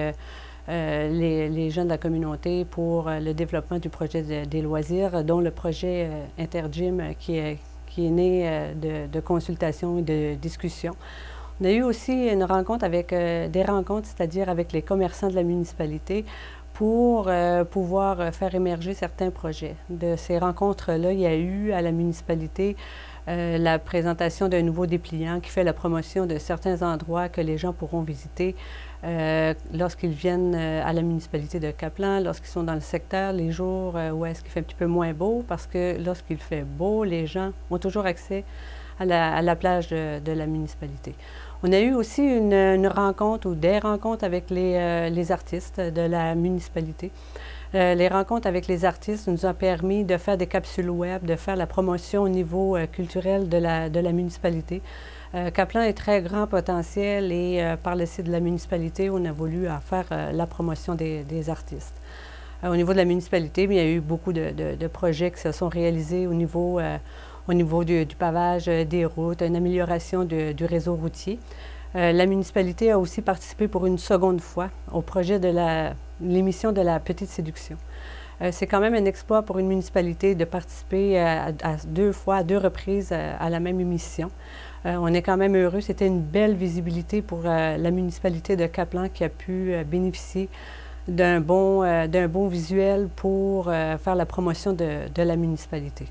euh, les, les, jeunes de la communauté pour euh, le développement du projet des loisirs, dont le projet euh, Intergym qui est, qui est né de, consultations et de discussions. On a eu aussi une rencontre avec des rencontres, c'est-à-dire avec les commerçants de la municipalité pour pouvoir faire émerger certains projets. De ces rencontres-là, il y a eu à la municipalité la présentation d'un nouveau dépliant qui fait la promotion de certains endroits que les gens pourront visiter euh, lorsqu'ils viennent euh, à la municipalité de Caplan, lorsqu'ils sont dans le secteur, les jours euh, où est-ce qu'il fait un petit peu moins beau, parce que lorsqu'il fait beau, les gens ont toujours accès à la, plage de, la municipalité. On a eu aussi une, rencontre ou des rencontres avec les, artistes de la municipalité. les rencontres avec les artistes nous ont permis de faire des capsules web, de faire la promotion au niveau culturel de la municipalité, euh, Kaplan est très grand potentiel et euh, par le site de la municipalité, on a voulu faire euh, la promotion des, artistes. au niveau de la municipalité, il y a eu beaucoup de, projets qui se sont réalisés au niveau, du, pavage des routes, une amélioration du réseau routier. la municipalité a aussi participé pour une seconde fois au projet de l'émission de la petite séduction c'est quand même un exploit pour une municipalité de participer à, deux fois, deux reprises à la même émission. Euh, on est quand même heureux. C'était une belle visibilité pour euh, la municipalité de Caplan qui a pu euh, bénéficier d'un bon, visuel pour faire la promotion de, la municipalité.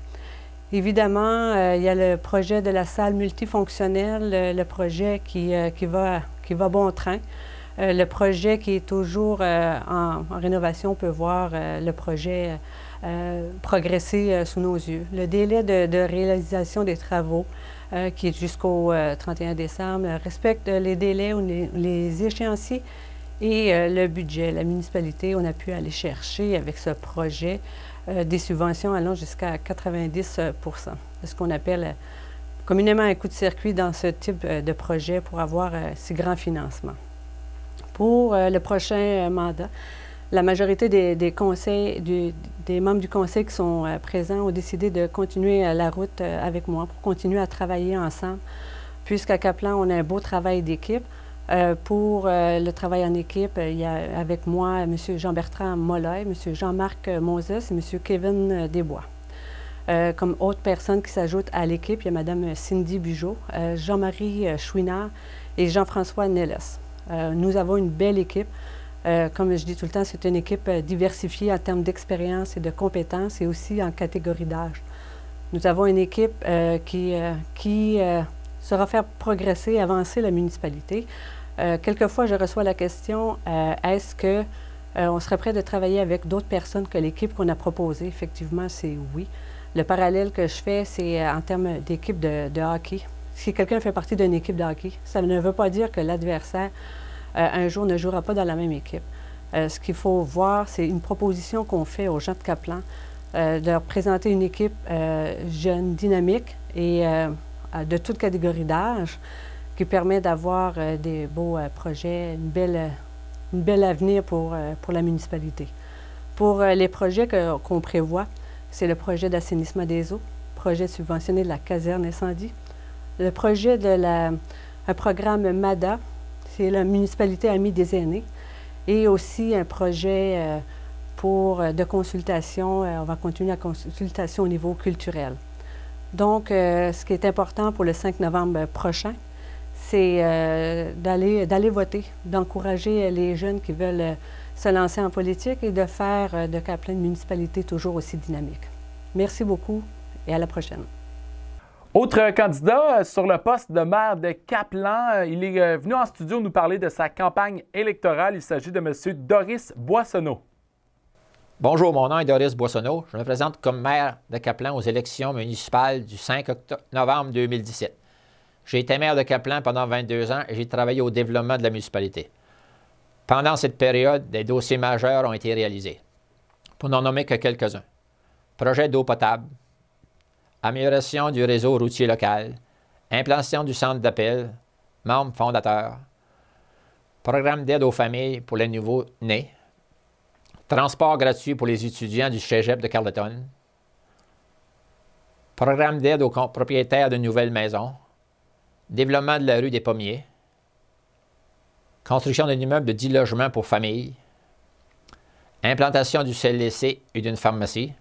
Évidemment, il y a le projet de la salle multifonctionnelle, le, projet qui, va, bon train. le projet qui est toujours en, rénovation, on peut voir le projet progresser sous nos yeux. Le délai de réalisation des travaux, euh, qui est jusqu'au 31 euh, décembre, euh, respecte les délais ou les, échéanciers et le budget. La municipalité, on a pu aller chercher avec ce projet des subventions allant jusqu'à 90 ce qu'on appelle communément un coup de circuit dans ce type de projet pour avoir ces grands financements. Pour le prochain mandat, la majorité des, conseils, des membres du conseil qui sont euh, présents ont décidé de continuer euh, la route euh, avec moi pour continuer à travailler ensemble, puisqu'à Caplan, on a un beau travail d'équipe. pour le travail en équipe, il y a avec moi M. Jean-Bertrand Molloy, M. Jean-Marc Moses et M. Kevin Desbois. comme autres personnes qui s'ajoutent à l'équipe, il y a Mme Cindy Bujot, Jean-Marie Chouinard et Jean-François Nelles. nous avons une belle équipe. Euh, comme je dis tout le temps, c'est une équipe euh, diversifiée en termes d'expérience et de compétences et aussi en catégorie d'âge. Nous avons une équipe euh, qui, saura faire progresser, avancer la municipalité. quelquefois, je reçois la question est-ce qu'on on serait prêt de travailler avec d'autres personnes que l'équipe qu'on a proposée Effectivement, c'est oui. Le parallèle que je fais, c'est en termes d'équipe de hockey. Si quelqu'un fait partie d'une équipe de hockey, ça ne veut pas dire que l'adversaire euh, un jour ne jouera pas dans la même équipe. Euh, ce qu'il faut voir, c'est une proposition qu'on fait aux gens de Caplan, euh, de leur présenter une équipe jeune, dynamique et de toute catégorie d'âge qui permet d'avoir des beaux projets, une belle, avenir pour, pour la municipalité. Pour les projets qu'on prévoit, c'est le projet d'assainissement des eaux, projet subventionné de la caserne incendie, le projet de la, programme MADA, c'est la municipalité mis des aînés, et aussi un projet euh, pour, euh, de consultation. Euh, on va continuer la consultation au niveau culturel. Donc, ce qui est important pour le 5 novembre prochain, c'est d'aller voter, d'encourager les jeunes qui veulent se lancer en politique et de faire de Kaplan une municipalité toujours aussi dynamique. Merci beaucoup et à la prochaine. Autre euh, candidat euh, sur le poste de maire de Caplan, euh, il est venu en studio nous parler de sa campagne électorale. Il s'agit de M. Doris Boissonneau. Bonjour, mon nom est Doris Boissonneau. Je me présente comme maire de Caplan aux élections municipales du 5 novembre 2017. J'ai été maire de Caplan pendant 22 ans et j'ai travaillé au développement de la municipalité. Pendant cette période, des dossiers majeurs ont été réalisés, pour n'en nommer que quelques-uns. Projet d'eau potable, amélioration du réseau routier local, implantation du centre d'appel, membres fondateur, programme d'aide aux familles pour les nouveaux-nés, transport gratuit pour les étudiants du cégep de Carleton, programme d'aide aux propriétaires de nouvelles maisons, développement de la rue des Pommiers, construction d'un immeuble de 10 logements pour familles, implantation du CLC et d'une pharmacie,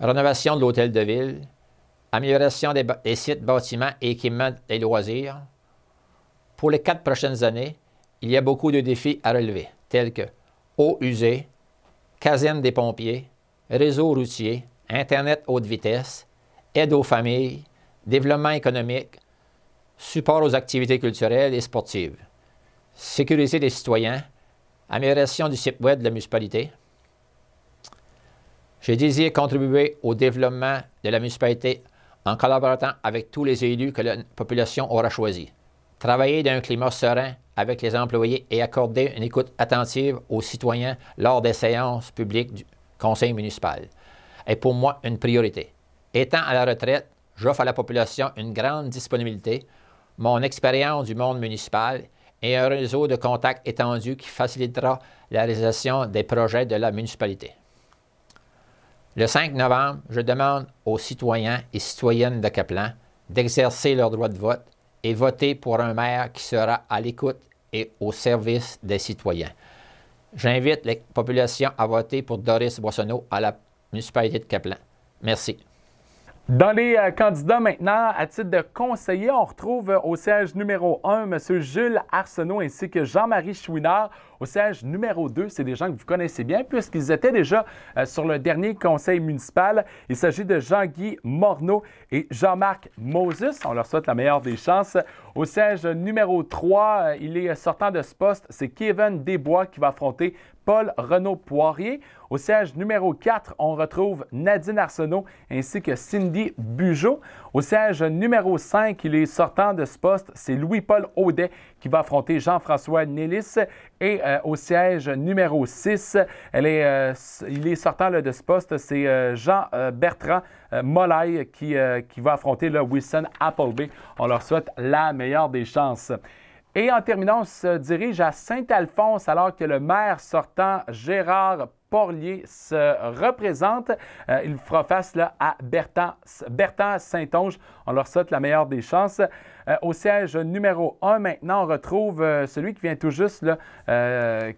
rénovation de l'hôtel de ville, amélioration des, sites, bâtiments et équipements et loisirs. Pour les quatre prochaines années, il y a beaucoup de défis à relever, tels que eau usée, caserne des pompiers, réseau routier, Internet haute vitesse, aide aux familles, développement économique, support aux activités culturelles et sportives, sécurité des citoyens, amélioration du site web de la municipalité. Je désiré contribuer au développement de la municipalité en collaborant avec tous les élus que la population aura choisis. Travailler dans un climat serein avec les employés et accorder une écoute attentive aux citoyens lors des séances publiques du conseil municipal est pour moi une priorité. Étant à la retraite, j'offre à la population une grande disponibilité, mon expérience du monde municipal et un réseau de contacts étendu qui facilitera la réalisation des projets de la municipalité. Le 5 novembre, je demande aux citoyens et citoyennes de Kaplan d'exercer leur droit de vote et voter pour un maire qui sera à l'écoute et au service des citoyens. J'invite les populations à voter pour Doris Boissonneau à la municipalité de Kaplan. Merci. Dans les euh, candidats maintenant, à titre de conseiller, on retrouve euh, au siège numéro 1 M. Jules Arsenault ainsi que Jean-Marie Chouinard. Au siège numéro 2, c'est des gens que vous connaissez bien puisqu'ils étaient déjà euh, sur le dernier conseil municipal. Il s'agit de Jean-Guy Morneau et Jean-Marc Moses. On leur souhaite la meilleure des chances. Au siège numéro 3, il est sortant de ce poste. C'est Kevin Desbois qui va affronter Paul Renaud Poirier. Au siège numéro 4, on retrouve Nadine Arsenault ainsi que Cindy Bugeaud. Au siège numéro 5, il est sortant de ce poste, c'est Louis-Paul Audet qui va affronter Jean-François Nélis. Et euh, au siège numéro 6, euh, il est sortant de ce poste, c'est euh, Jean-Bertrand Molay qui, va affronter le Wilson Appleby. On leur souhaite la meilleure des chances. Et en terminant, on se dirige à Saint-Alphonse alors que le maire sortant Gérard Porlier se représente. Euh, il fera face à Bertrand, Saint-Onge. On leur souhaite la meilleure des chances. Euh, au siège numéro 1, maintenant, on retrouve euh, celui qui vient tout juste, là,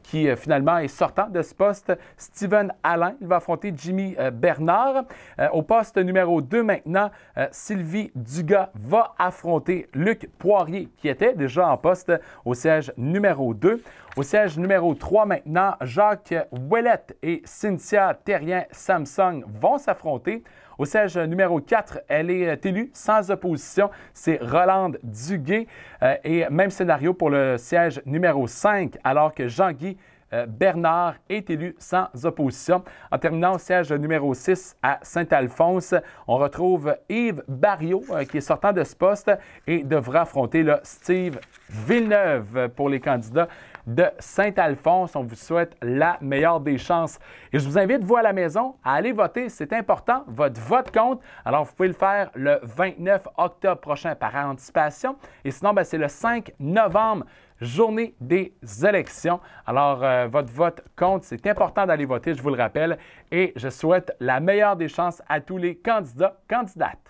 qui finalement est sortant de ce poste, Steven Alain. Il va affronter Jimmy Bernard. au poste numéro 2, maintenant, Sylvie Dugas va affronter Luc Poirier, qui était déjà en poste au siège numéro 2. Au siège numéro 3 maintenant, Jacques Ouellette et Cynthia Terrien-Samsung vont s'affronter. Au siège numéro 4, elle est euh, élue sans opposition. C'est Roland Duguay. Euh, et même scénario pour le siège numéro 5, alors que Jean-Guy euh, Bernard est élu sans opposition. En terminant au siège numéro 6 à Saint-Alphonse, on retrouve Yves Barriot qui est sortant de ce poste et devra affronter le Steve Villeneuve pour les candidats de Saint-Alphonse. On vous souhaite la meilleure des chances. Et je vous invite, vous à la maison, à aller voter. C'est important. Votre vote compte. Alors, vous pouvez le faire le 29 octobre prochain par anticipation. Et sinon, ben, c'est le 5 novembre journée des élections. Alors, euh, votre vote compte. C'est important d'aller voter, je vous le rappelle. Et je souhaite la meilleure des chances à tous les candidats, candidates.